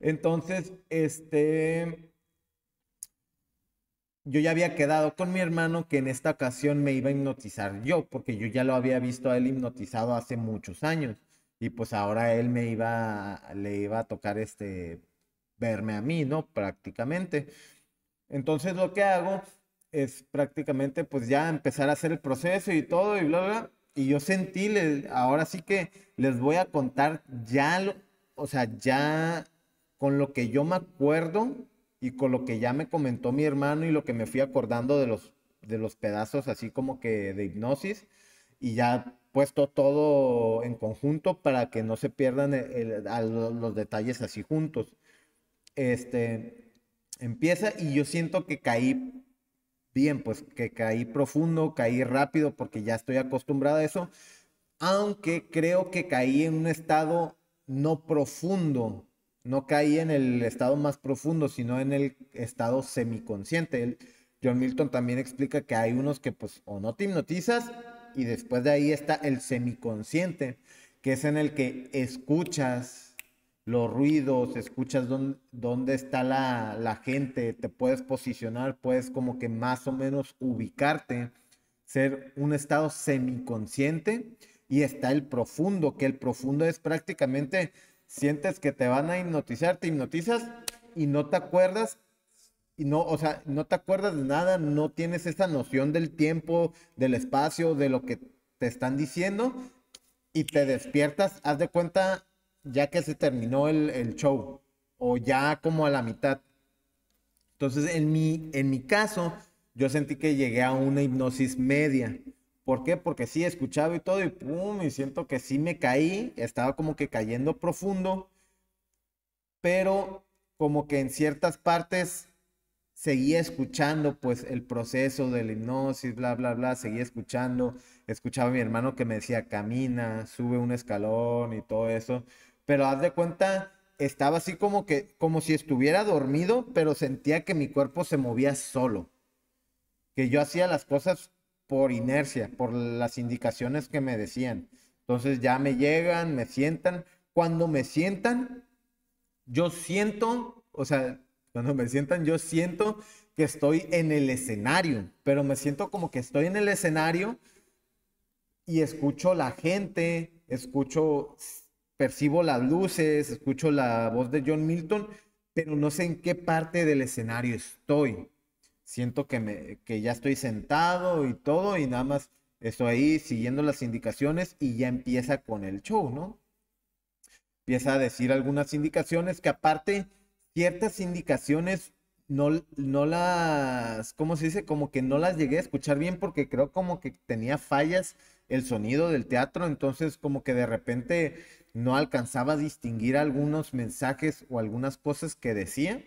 S1: Entonces, este, yo ya había quedado con mi hermano que en esta ocasión me iba a hipnotizar yo, porque yo ya lo había visto a él hipnotizado hace muchos años. Y pues ahora él me iba, le iba a tocar este, verme a mí, ¿no? Prácticamente. Entonces lo que hago es prácticamente pues ya empezar a hacer el proceso y todo y bla, bla. Y yo sentí, ahora sí que les voy a contar ya, o sea, ya con lo que yo me acuerdo y con lo que ya me comentó mi hermano y lo que me fui acordando de los, de los pedazos así como que de hipnosis y ya puesto todo en conjunto para que no se pierdan los, detalles así juntos. Este empieza y yo siento que caí bien, pues que caí profundo, caí rápido porque ya estoy acostumbrado a eso, aunque creo que caí en un estado no profundo, no caí en el estado más profundo, sino en el estado semiconsciente. John Milton también explica que hay unos que pues o no te hipnotizas y después de ahí está el semiconsciente, que es en el que escuchas los ruidos, escuchas dónde, dónde está la, la, gente, te puedes posicionar, puedes como que más o menos ubicarte, ser un estado semiconsciente y está el profundo, que el profundo es prácticamente sientes que te van a hipnotizar, te hipnotizas y no te acuerdas y no, o sea, no te acuerdas de nada, no tienes esa noción del tiempo, del espacio, de lo que te están diciendo y te despiertas, haz de cuenta ya que se terminó el, el show o ya como a la mitad. Entonces, en mi, en mi caso, yo sentí que llegué a una hipnosis media. ¿Por qué? Porque sí, escuchaba y todo, y pum, y siento que sí me caí, estaba como que cayendo profundo, pero como que en ciertas partes seguía escuchando pues el proceso de la hipnosis, bla, bla, bla, seguía escuchando, escuchaba a mi hermano que me decía, camina, sube un escalón y todo eso, pero haz de cuenta, estaba así como que, como si estuviera dormido, pero sentía que mi cuerpo se movía solo, que yo hacía las cosas por inercia, por las indicaciones que me decían. Entonces ya me llegan, me sientan. Cuando me sientan, yo siento, o sea, cuando me sientan, yo siento que estoy en el escenario, pero me siento como que estoy en el escenario y escucho la gente, escucho, percibo las luces, escucho la voz de John Milton, pero no sé en qué parte del escenario estoy siento que, me, que ya estoy sentado y todo y nada más estoy ahí siguiendo las indicaciones y ya empieza con el show, ¿no? Empieza a decir algunas indicaciones que aparte ciertas indicaciones no, no las, ¿cómo se dice? Como que no las llegué a escuchar bien porque creo como que tenía fallas el sonido del teatro, entonces como que de repente no alcanzaba a distinguir algunos mensajes o algunas cosas que decía.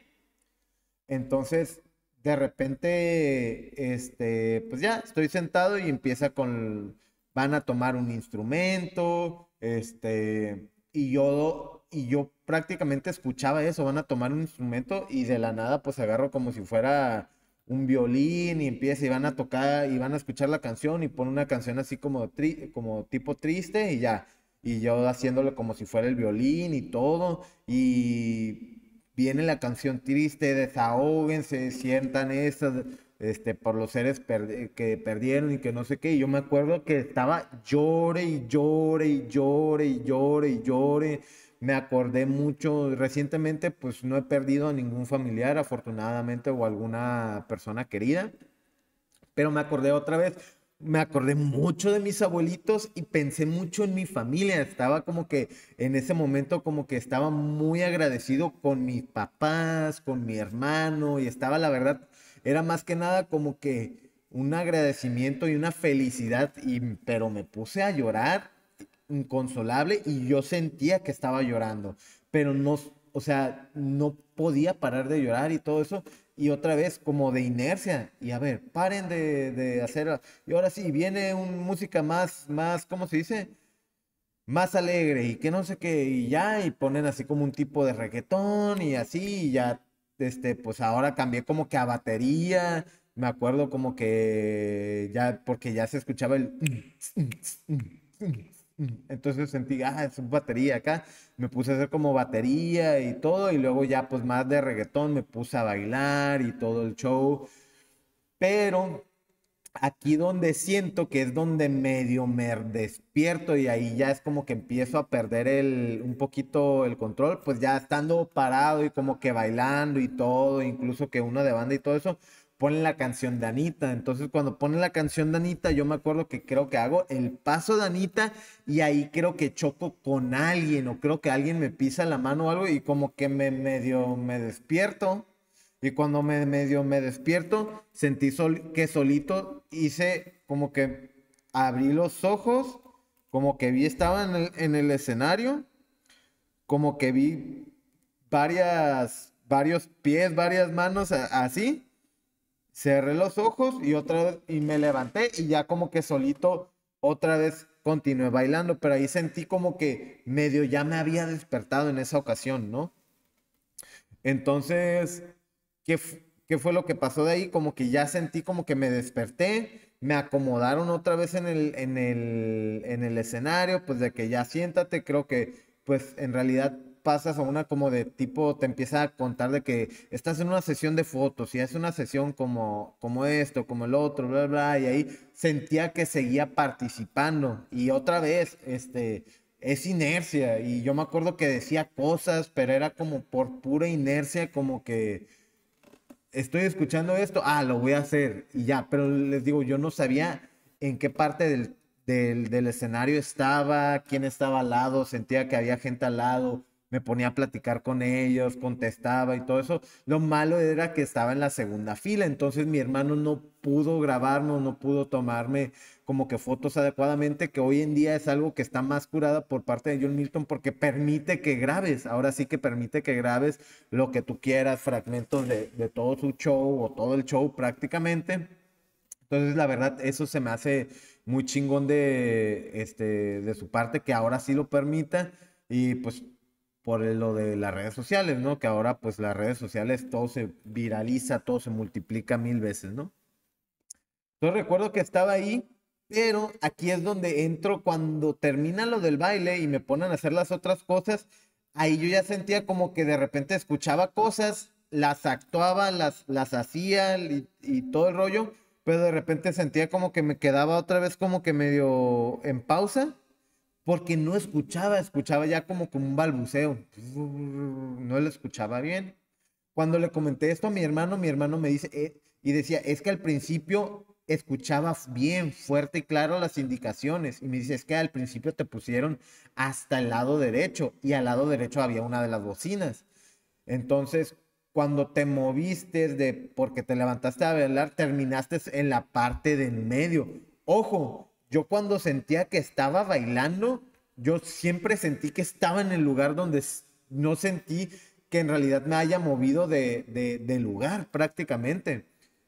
S1: Entonces de repente, este, pues ya, estoy sentado y empieza con, van a tomar un instrumento, este, y yo, y yo prácticamente escuchaba eso, van a tomar un instrumento y de la nada pues agarro como si fuera un violín y empieza y van a tocar y van a escuchar la canción y pone una canción así como, como tipo triste y ya. Y yo haciéndolo como si fuera el violín y todo. Y viene la canción triste, desahóguense, se sientan esas, este, por los seres que perdieron y que no sé qué. Y yo me acuerdo que estaba llore y llore y llore y llore y llore. Me acordé mucho, recientemente pues no he perdido a ningún familiar afortunadamente o alguna persona querida, pero me acordé otra vez me acordé mucho de mis abuelitos y pensé mucho en mi familia. Estaba como que en ese momento como que estaba muy agradecido con mis papás, con mi hermano y estaba la verdad, era más que nada como que un agradecimiento y una felicidad, y, pero me puse a llorar inconsolable y yo sentía que estaba llorando, pero no, o sea, no podía parar de llorar y todo eso y otra vez como de inercia. Y a ver, paren de, de hacer. Y ahora sí, viene un música más, más, ¿cómo se dice? Más alegre y que no sé qué, y ya, y ponen así como un tipo de reggaetón y así, y ya, este, pues ahora cambié como que a batería. Me acuerdo como que ya, porque ya se escuchaba el. Entonces sentí, ah, es batería acá. Me puse a hacer como batería y todo. Y luego ya pues más de reggaetón me puse a bailar y todo el show. Pero aquí donde siento que es donde medio me despierto y ahí ya es como que empiezo a perder el, un poquito el control, pues ya estando parado y como que bailando y todo, incluso que uno de banda y todo eso, ponen la canción de Anita. Entonces, cuando ponen la canción de Anita, yo me acuerdo que creo que hago el paso de Anita y ahí creo que choco con alguien o creo que alguien me pisa la mano o algo y como que me medio me despierto. Y cuando me medio me despierto, sentí que solito hice como que abrí los ojos, como que vi estaban en el, en el escenario, como que vi varias varios pies, varias manos así cerré los ojos y otra vez, y me levanté y ya como que solito otra vez continué bailando, pero ahí sentí como que medio ya me había despertado en esa ocasión, ¿no? Entonces, ¿qué, qué fue lo que pasó de ahí? Como que ya sentí como que me desperté, me acomodaron otra vez en el, en el, en el escenario, pues de que ya siéntate, creo que pues en realidad pasas a una como de tipo, te empieza a contar de que estás en una sesión de fotos y es una sesión como, como esto, como el otro, bla, bla, y ahí sentía que seguía participando. Y otra vez, este, es inercia. Y yo me acuerdo que decía cosas, pero era como por pura inercia, como que estoy escuchando esto, ah, lo voy a hacer y ya. Pero les digo, yo no sabía en qué parte del, del, del escenario estaba, quién estaba al lado, sentía que había gente al lado me ponía a platicar con ellos, contestaba y todo eso. Lo malo era que estaba en la segunda fila, entonces mi hermano no pudo grabarnos, no pudo tomarme como que fotos adecuadamente, que hoy en día es algo que está más curada por parte de John Milton porque permite que grabes, ahora sí que permite que grabes lo que tú quieras, fragmentos de, todo su show o todo el show prácticamente. Entonces, la verdad, eso se me hace muy chingón de, este, de su parte, que ahora sí lo permita. Y pues por lo de las redes sociales, ¿no? Que ahora pues las redes sociales todo se viraliza, todo se multiplica mil veces, ¿no? Entonces recuerdo que estaba ahí, pero aquí es donde entro cuando termina lo del baile y me ponen a hacer las otras cosas, ahí yo ya sentía como que de repente escuchaba cosas, las actuaba, las, las hacía y todo el rollo, pero de repente sentía como que me quedaba otra vez como que medio en pausa porque no escuchaba, escuchaba ya como, como un balbuceo. No lo escuchaba bien. Cuando le comenté esto a mi hermano, mi hermano me dice, eh, y decía, es que al principio escuchaba bien, fuerte y claro las indicaciones. Y me dice, es que al principio te pusieron hasta el lado derecho y al lado derecho había una de las bocinas. Entonces, cuando te moviste de porque te levantaste a hablar, terminaste en la parte del medio. Ojo, yo cuando sentía que estaba bailando, yo siempre sentí que estaba en el lugar donde no sentí que en realidad me haya movido de, lugar prácticamente.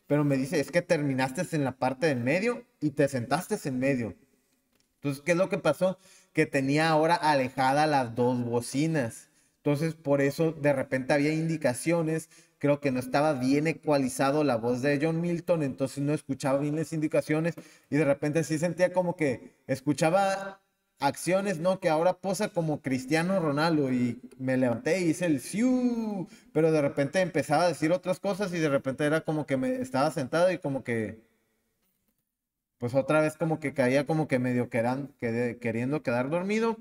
S1: Pero me dice, es que terminaste en la parte del medio y te sentaste en medio. Entonces, ¿qué es lo que pasó? Que tenía ahora alejada las dos bocinas. Entonces, por eso de repente había indicaciones creo que no estaba bien ecualizado la voz de John Milton, entonces no escuchaba bien las indicaciones y de repente sí sentía como que escuchaba acciones, ¿no? Que ahora posa como Cristiano Ronaldo y me levanté y hice el siu, pero de repente empezaba a decir otras cosas y de repente era como que me estaba sentado y como que pues otra vez como que caía como que medio queriendo quedar dormido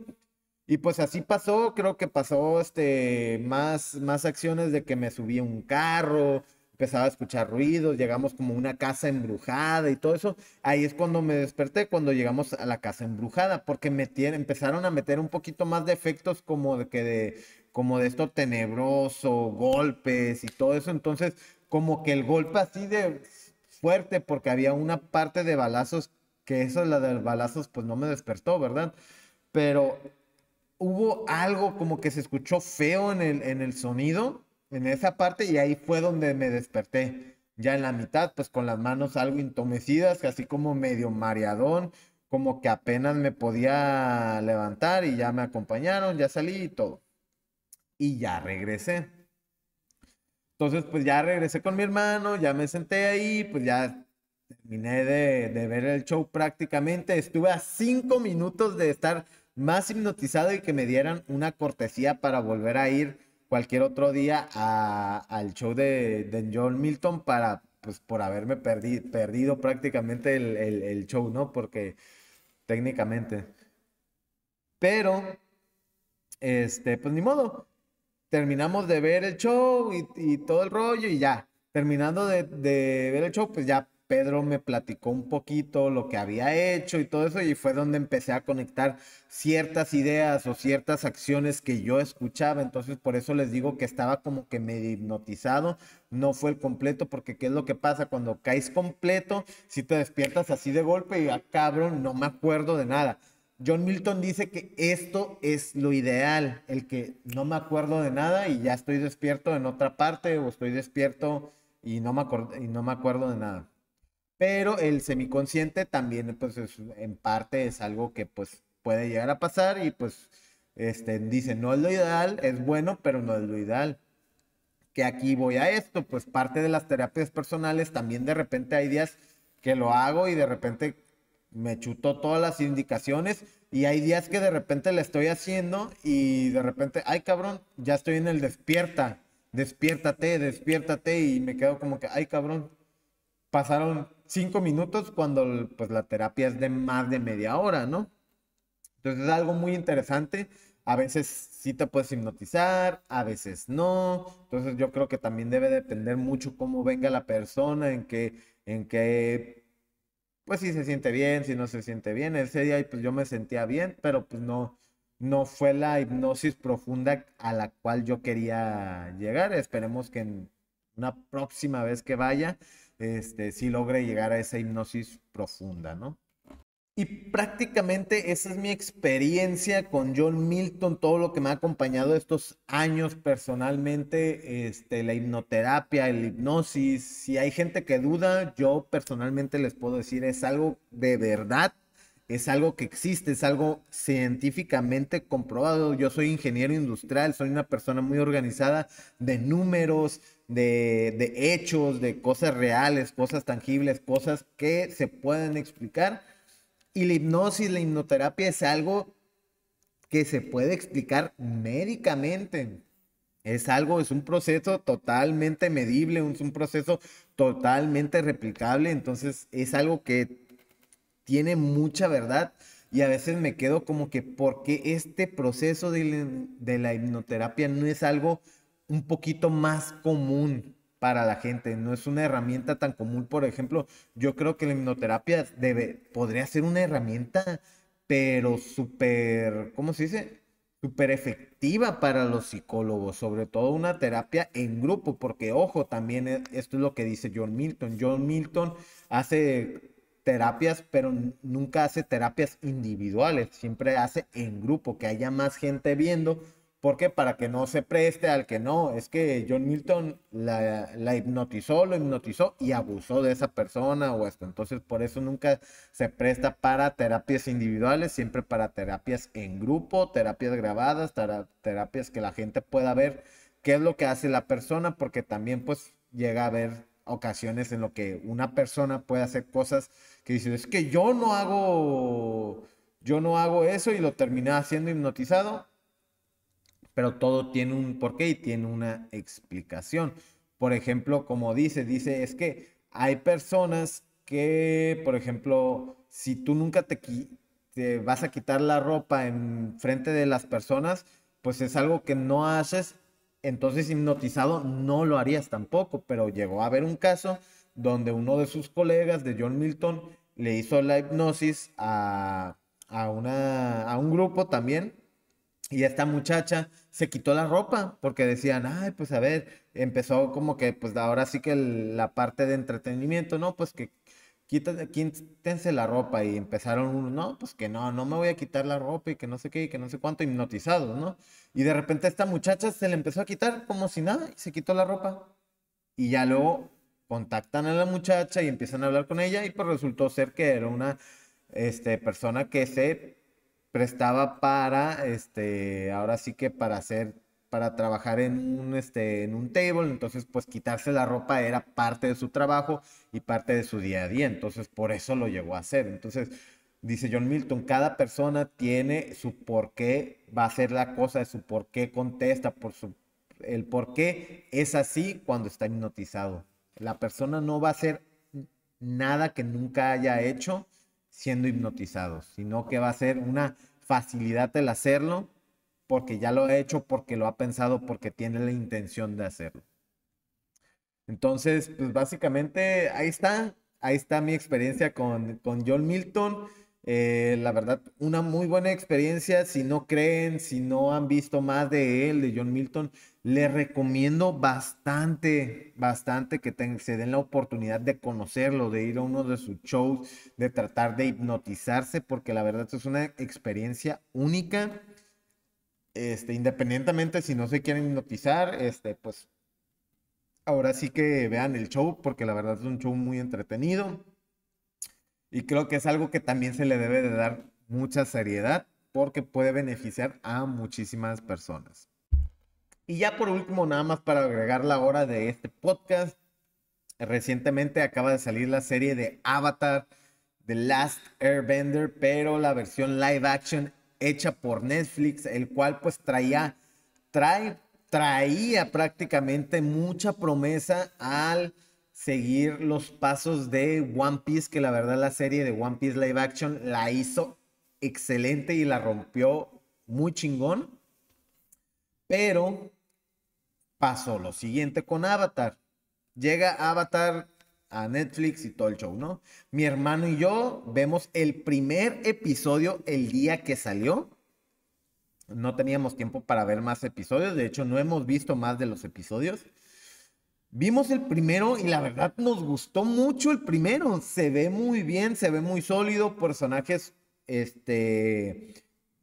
S1: y pues así pasó, creo que pasó este, más, más acciones de que me subí a un carro, empezaba a escuchar ruidos, llegamos como a una casa embrujada y todo eso. Ahí es cuando me desperté, cuando llegamos a la casa embrujada, porque empezaron a meter un poquito más de efectos como de que de como de esto tenebroso, golpes y todo eso. Entonces, como que el golpe así de fuerte, porque había una parte de balazos, que eso, es la de balazos, pues no me despertó, ¿verdad? Pero hubo algo como que se escuchó feo en el, en el sonido, en esa parte, y ahí fue donde me desperté. Ya en la mitad, pues con las manos algo entomecidas, así como medio mareadón, como que apenas me podía levantar y ya me acompañaron, ya salí y todo. Y ya regresé. Entonces, pues ya regresé con mi hermano, ya me senté ahí, pues ya terminé de, de ver el show prácticamente. Estuve a cinco minutos de estar más hipnotizado y que me dieran una cortesía para volver a ir cualquier otro día al show de, de, John Milton para, pues, por haberme perdido prácticamente el, show, ¿no? Porque técnicamente. Pero, este, pues ni modo. Terminamos de ver el show y, todo el rollo y ya. Terminando de, de ver el show, pues ya Pedro me platicó un poquito lo que había hecho y todo eso y fue donde empecé a conectar ciertas ideas o ciertas acciones que yo escuchaba. Entonces por eso les digo que estaba como que medio hipnotizado, no fue el completo porque qué es lo que pasa cuando caes completo, si te despiertas así de golpe y ah, a cabrón, no me acuerdo de nada. John Milton dice que esto es lo ideal, el que no me acuerdo de nada y ya estoy despierto en otra parte o estoy despierto y no me, y no me acuerdo de nada. Pero el semiconsciente también, pues, es, en parte es algo que, pues, puede llegar a pasar y, pues, este, dice, no es lo ideal, es bueno, pero no es lo ideal. Que aquí voy a esto, pues, parte de las terapias personales también de repente hay días que lo hago y de repente me chutó todas las indicaciones y hay días que de repente le estoy haciendo y de repente, ay cabrón, ya estoy en el despierta, despiértate, despiértate y me quedo como que, ay cabrón, pasaron cinco minutos cuando pues, la terapia es de más de media hora, ¿no? Entonces es algo muy interesante. A veces sí te puedes hipnotizar, a veces no. Entonces yo creo que también debe depender mucho cómo venga la persona, en qué, en qué, pues si se siente bien, si no se siente bien. Ese día pues yo me sentía bien, pero pues no, no fue la hipnosis profunda a la cual yo quería llegar. Esperemos que en una próxima vez que vaya, si este, sí logre llegar a esa hipnosis profunda, ¿no? Y prácticamente esa es mi experiencia con John Milton, todo lo que me ha acompañado estos años personalmente, este, la hipnoterapia, el hipnosis. Si hay gente que duda, yo personalmente les puedo decir, es algo de verdad es algo que existe, es algo científicamente comprobado. Yo soy ingeniero industrial, soy una persona muy organizada de números, de, hechos, de cosas reales, cosas tangibles, cosas que se pueden explicar. Y la hipnosis, la hipnoterapia es algo que se puede explicar médicamente. Es algo, es un proceso totalmente medible, es un proceso totalmente replicable. Entonces es algo que tiene mucha verdad y a veces me quedo como que porque este proceso de, la hipnoterapia no es algo un poquito más común para la gente, no es una herramienta tan común, por ejemplo, yo creo que la hipnoterapia debe, podría ser una herramienta, pero súper, ¿cómo se dice? Súper efectiva para los psicólogos, sobre todo una terapia en grupo, porque ojo, también e, esto es lo que dice John Milton. John Milton hace terapias, pero nunca hace terapias individuales, siempre hace en grupo, que haya más gente viendo. porque Para que no se preste al que no. Es que John Milton la, hipnotizó, lo hipnotizó y abusó de esa persona o esto. Entonces, por eso nunca se presta para terapias individuales, siempre para terapias en grupo, terapias grabadas, terapias que la gente pueda ver qué es lo que hace la persona, porque también pues llega a ver ocasiones en lo que una persona puede hacer cosas que dice, es que yo no hago, yo no hago eso y lo termina haciendo hipnotizado, pero todo tiene un porqué y tiene una explicación. Por ejemplo, como dice, dice, es que hay personas que, por ejemplo, si tú nunca te, te vas a quitar la ropa en frente de las personas, pues es algo que no haces entonces hipnotizado no lo harías tampoco, pero llegó a haber un caso donde uno de sus colegas de John Milton le hizo la hipnosis a, una, a un grupo también y esta muchacha se quitó la ropa porque decían, ay, pues a ver, empezó como que, pues ahora sí que la parte de entretenimiento, ¿no? Pues que quítense la ropa y empezaron uno no, pues que no, no me voy a quitar la ropa y que no sé qué y que no sé cuánto, hipnotizados, ¿no? Y de repente esta muchacha se le empezó a quitar como si nada y se quitó la ropa. Y ya luego contactan a la muchacha y empiezan a hablar con ella y pues resultó ser que era una este, persona que se prestaba para, este, ahora sí que para hacer para trabajar en un, este, en un table, entonces pues quitarse la ropa era parte de su trabajo y parte de su día a día, entonces por eso lo llegó a hacer. Entonces, dice John Milton, cada persona tiene su por qué va a hacer la cosa, su por qué contesta, por su, el por qué es así cuando está hipnotizado. La persona no va a hacer nada que nunca haya hecho siendo hipnotizado, sino que va a ser una facilidad el hacerlo porque ya lo ha hecho, porque lo ha pensado, porque tiene la intención de hacerlo. Entonces, pues básicamente ahí está, ahí está mi experiencia con, John Milton. Eh, la verdad, una muy buena experiencia. Si no creen, si no han visto más de él, de John Milton, ...le recomiendo bastante, bastante que se den la oportunidad de conocerlo, de ir a uno de sus shows, de tratar de hipnotizarse, porque la verdad es una experiencia única este, independientemente si no se quieren hipnotizar, este, pues ahora sí que vean el show, porque la verdad es un show muy entretenido. Y creo que es algo que también se le debe de dar mucha seriedad, porque puede beneficiar a muchísimas personas. Y ya por último, nada más para agregar la hora de este podcast, recientemente acaba de salir la serie de Avatar, The Last Airbender, pero la versión live action hecha por Netflix, el cual pues traía, traía prácticamente mucha promesa al seguir los pasos de One Piece, que la verdad la serie de One Piece Live Action la hizo excelente y la rompió muy chingón. Pero pasó lo siguiente con Avatar. Llega Avatar a Netflix y todo el show, ¿no? Mi hermano y yo vemos el primer episodio el día que salió. No teníamos tiempo para ver más episodios, de hecho no hemos visto más de los episodios. Vimos el primero y la verdad nos gustó mucho el primero. Se ve muy bien, se ve muy sólido, personajes este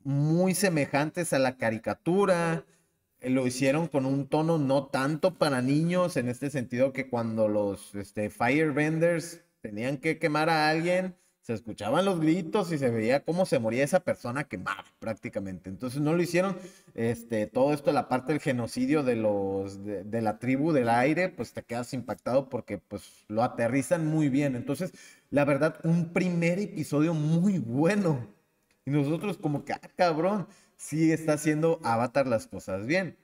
S1: muy semejantes a la caricatura. Eh, lo hicieron con un tono no tanto para niños, en este sentido que cuando los este, firebenders tenían que quemar a alguien, se escuchaban los gritos y se veía cómo se moría esa persona quemada prácticamente. Entonces no lo hicieron este, todo esto, la parte del genocidio de, los, de, la tribu del aire, pues te quedas impactado porque pues lo aterrizan muy bien. Entonces, la verdad, un primer episodio muy bueno. Y nosotros como que, ah, cabrón, sí está haciendo Avatar las cosas bien.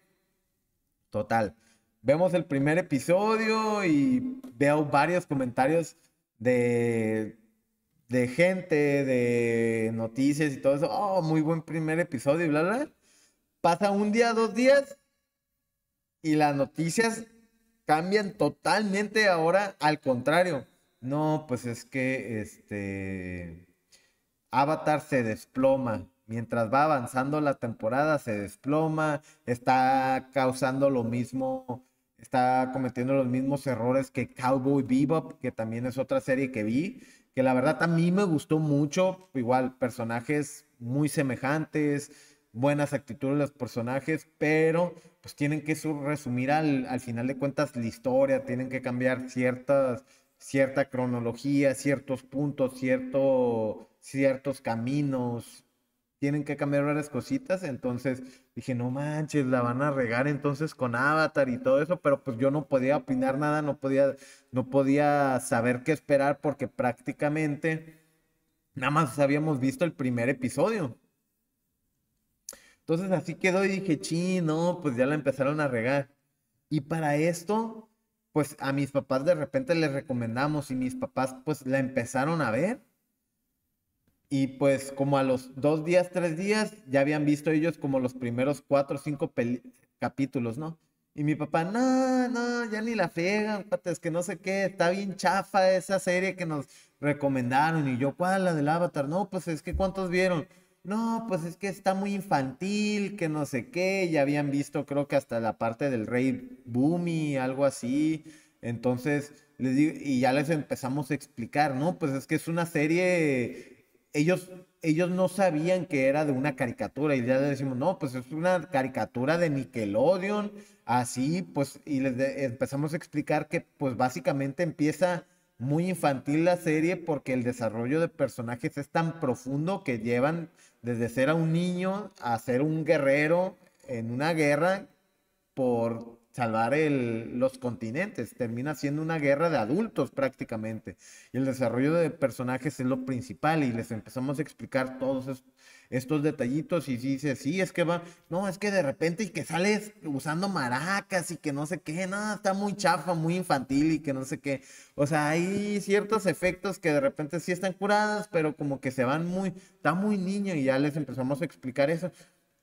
S1: Total. Vemos el primer episodio y veo varios comentarios de, de gente, de noticias y todo eso. Oh, muy buen primer episodio y bla, bla. Pasa un día, dos días y las noticias cambian totalmente ahora al contrario. No, pues es que este Avatar se desploma mientras va avanzando la temporada, se desploma, está causando lo mismo, está cometiendo los mismos errores que Cowboy Bebop, que también es otra serie que vi, que la verdad a mí me gustó mucho, igual personajes muy semejantes, buenas actitudes los personajes, pero pues tienen que resumir al, final de cuentas la historia, tienen que cambiar ciertas cierta cronología, ciertos puntos, cierto, ciertos caminos, tienen que cambiar varias cositas, entonces dije, no manches, la van a regar entonces con Avatar y todo eso, pero pues yo no podía opinar nada, no podía, no podía saber qué esperar porque prácticamente nada más habíamos visto el primer episodio. Entonces así quedó y dije, chino, no, pues ya la empezaron a regar. Y para esto, pues a mis papás de repente les recomendamos y mis papás pues la empezaron a ver y pues como a los dos días, tres días, ya habían visto ellos como los primeros cuatro o cinco capítulos, ¿no? Y mi papá, no, no, ya ni la fegan, es que no sé qué, está bien chafa esa serie que nos recomendaron. Y yo, ¿cuál? La del Avatar. No, pues es que ¿cuántos vieron? No, pues es que está muy infantil, que no sé qué. Ya habían visto, creo que hasta la parte del Rey Bumi, algo así. Entonces, les y ya les empezamos a explicar, ¿no? Pues es que es una serie ellos, ellos no sabían que era de una caricatura y ya le decimos, no, pues es una caricatura de Nickelodeon, así, pues, y les empezamos a explicar que pues básicamente empieza muy infantil la serie porque el desarrollo de personajes es tan profundo que llevan desde ser a un niño a ser un guerrero en una guerra por salvar los continentes. Termina siendo una guerra de adultos prácticamente. Y el desarrollo de personajes es lo principal y les empezamos a explicar todos estos, detallitos y dice, sí, es que va, no, es que de repente y que sales usando maracas y que no sé qué, nada, está muy chafa, muy infantil y que no sé qué. O sea, hay ciertos efectos que de repente sí están curadas, pero como que se van muy, está muy niño y ya les empezamos a explicar eso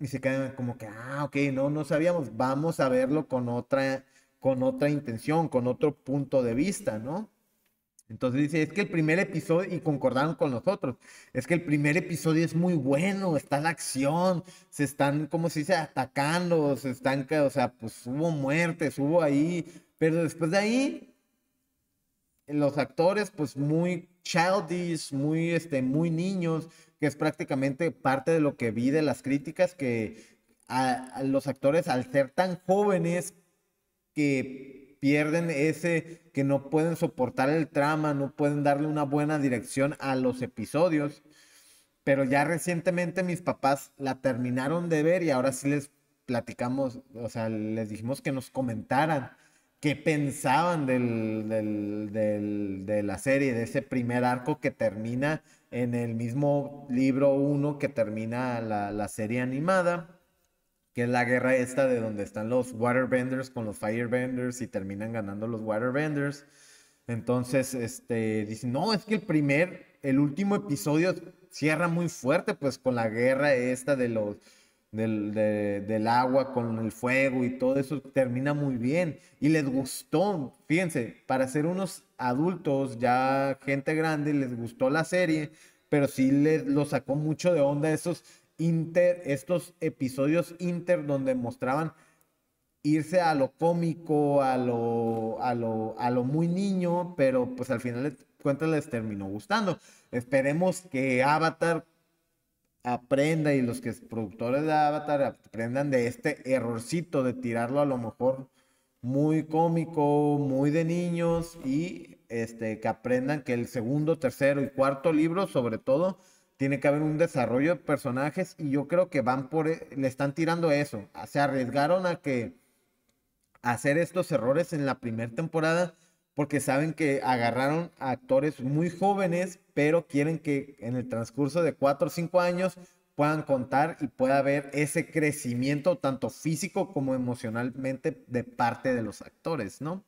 S1: y se quedan como que, ah, ok, no, no sabíamos, vamos a verlo con otra, con otra intención, con otro punto de vista, ¿no? Entonces dice, es que el primer episodio, y concordaron con nosotros, es que el primer episodio es muy bueno, está la acción, se están, como se dice, atacando, se están, o sea, pues hubo muertes, hubo ahí, pero después de ahí, los actores, pues muy childish, muy, este, muy niños, que es prácticamente parte de lo que vi de las críticas, que a, los actores al ser tan jóvenes que pierden ese, que no pueden soportar el trama, no pueden darle una buena dirección a los episodios. Pero ya recientemente mis papás la terminaron de ver y ahora sí les platicamos, o sea, les dijimos que nos comentaran qué pensaban de la serie, de ese primer arco que termina en el mismo libro 1 que termina la, serie animada, que es la guerra esta de donde están los Waterbenders con los Firebenders y terminan ganando los Waterbenders. Entonces, este, dice no, es que el primer, el último episodio cierra muy fuerte, pues con la guerra esta de los del, del agua con el fuego y todo eso termina muy bien. Y les gustó, fíjense, para ser unos adultos, ya gente grande, les gustó la serie, pero sí los lo sacó mucho de onda esos inter, estos episodios inter donde mostraban irse a lo cómico, a lo, a lo, a lo muy niño, pero pues al final de cuentas les terminó gustando. Esperemos que Avatar aprenda y los que productores de Avatar aprendan de este errorcito de tirarlo a lo mejor muy cómico, muy de niños y este que aprendan que el segundo, tercero y cuarto libro, sobre todo, tiene que haber un desarrollo de personajes y yo creo que van por e, le están tirando eso, se arriesgaron a que hacer estos errores en la primera temporada porque saben que agarraron a actores muy jóvenes, pero quieren que en el transcurso de cuatro o cinco años puedan contar y pueda haber ese crecimiento tanto físico como emocionalmente de parte de los actores, ¿no?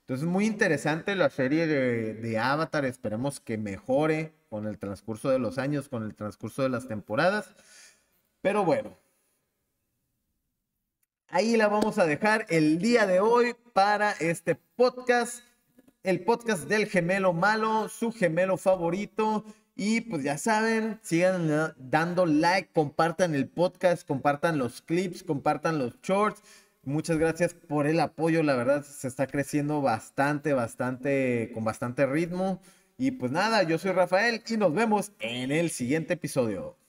S1: Entonces, muy interesante la serie de, de Avatar, esperemos que mejore con el transcurso de los años, con el transcurso de las temporadas. Pero bueno, Ahí la vamos a dejar el día de hoy para este podcast, el podcast del gemelo malo, su gemelo favorito. Y pues ya saben, sigan dando like, compartan el podcast, compartan los clips, compartan los shorts. Muchas gracias por el apoyo, la verdad se está creciendo bastante, bastante, con bastante ritmo. Y pues nada, yo soy Rafael y nos vemos en el siguiente episodio.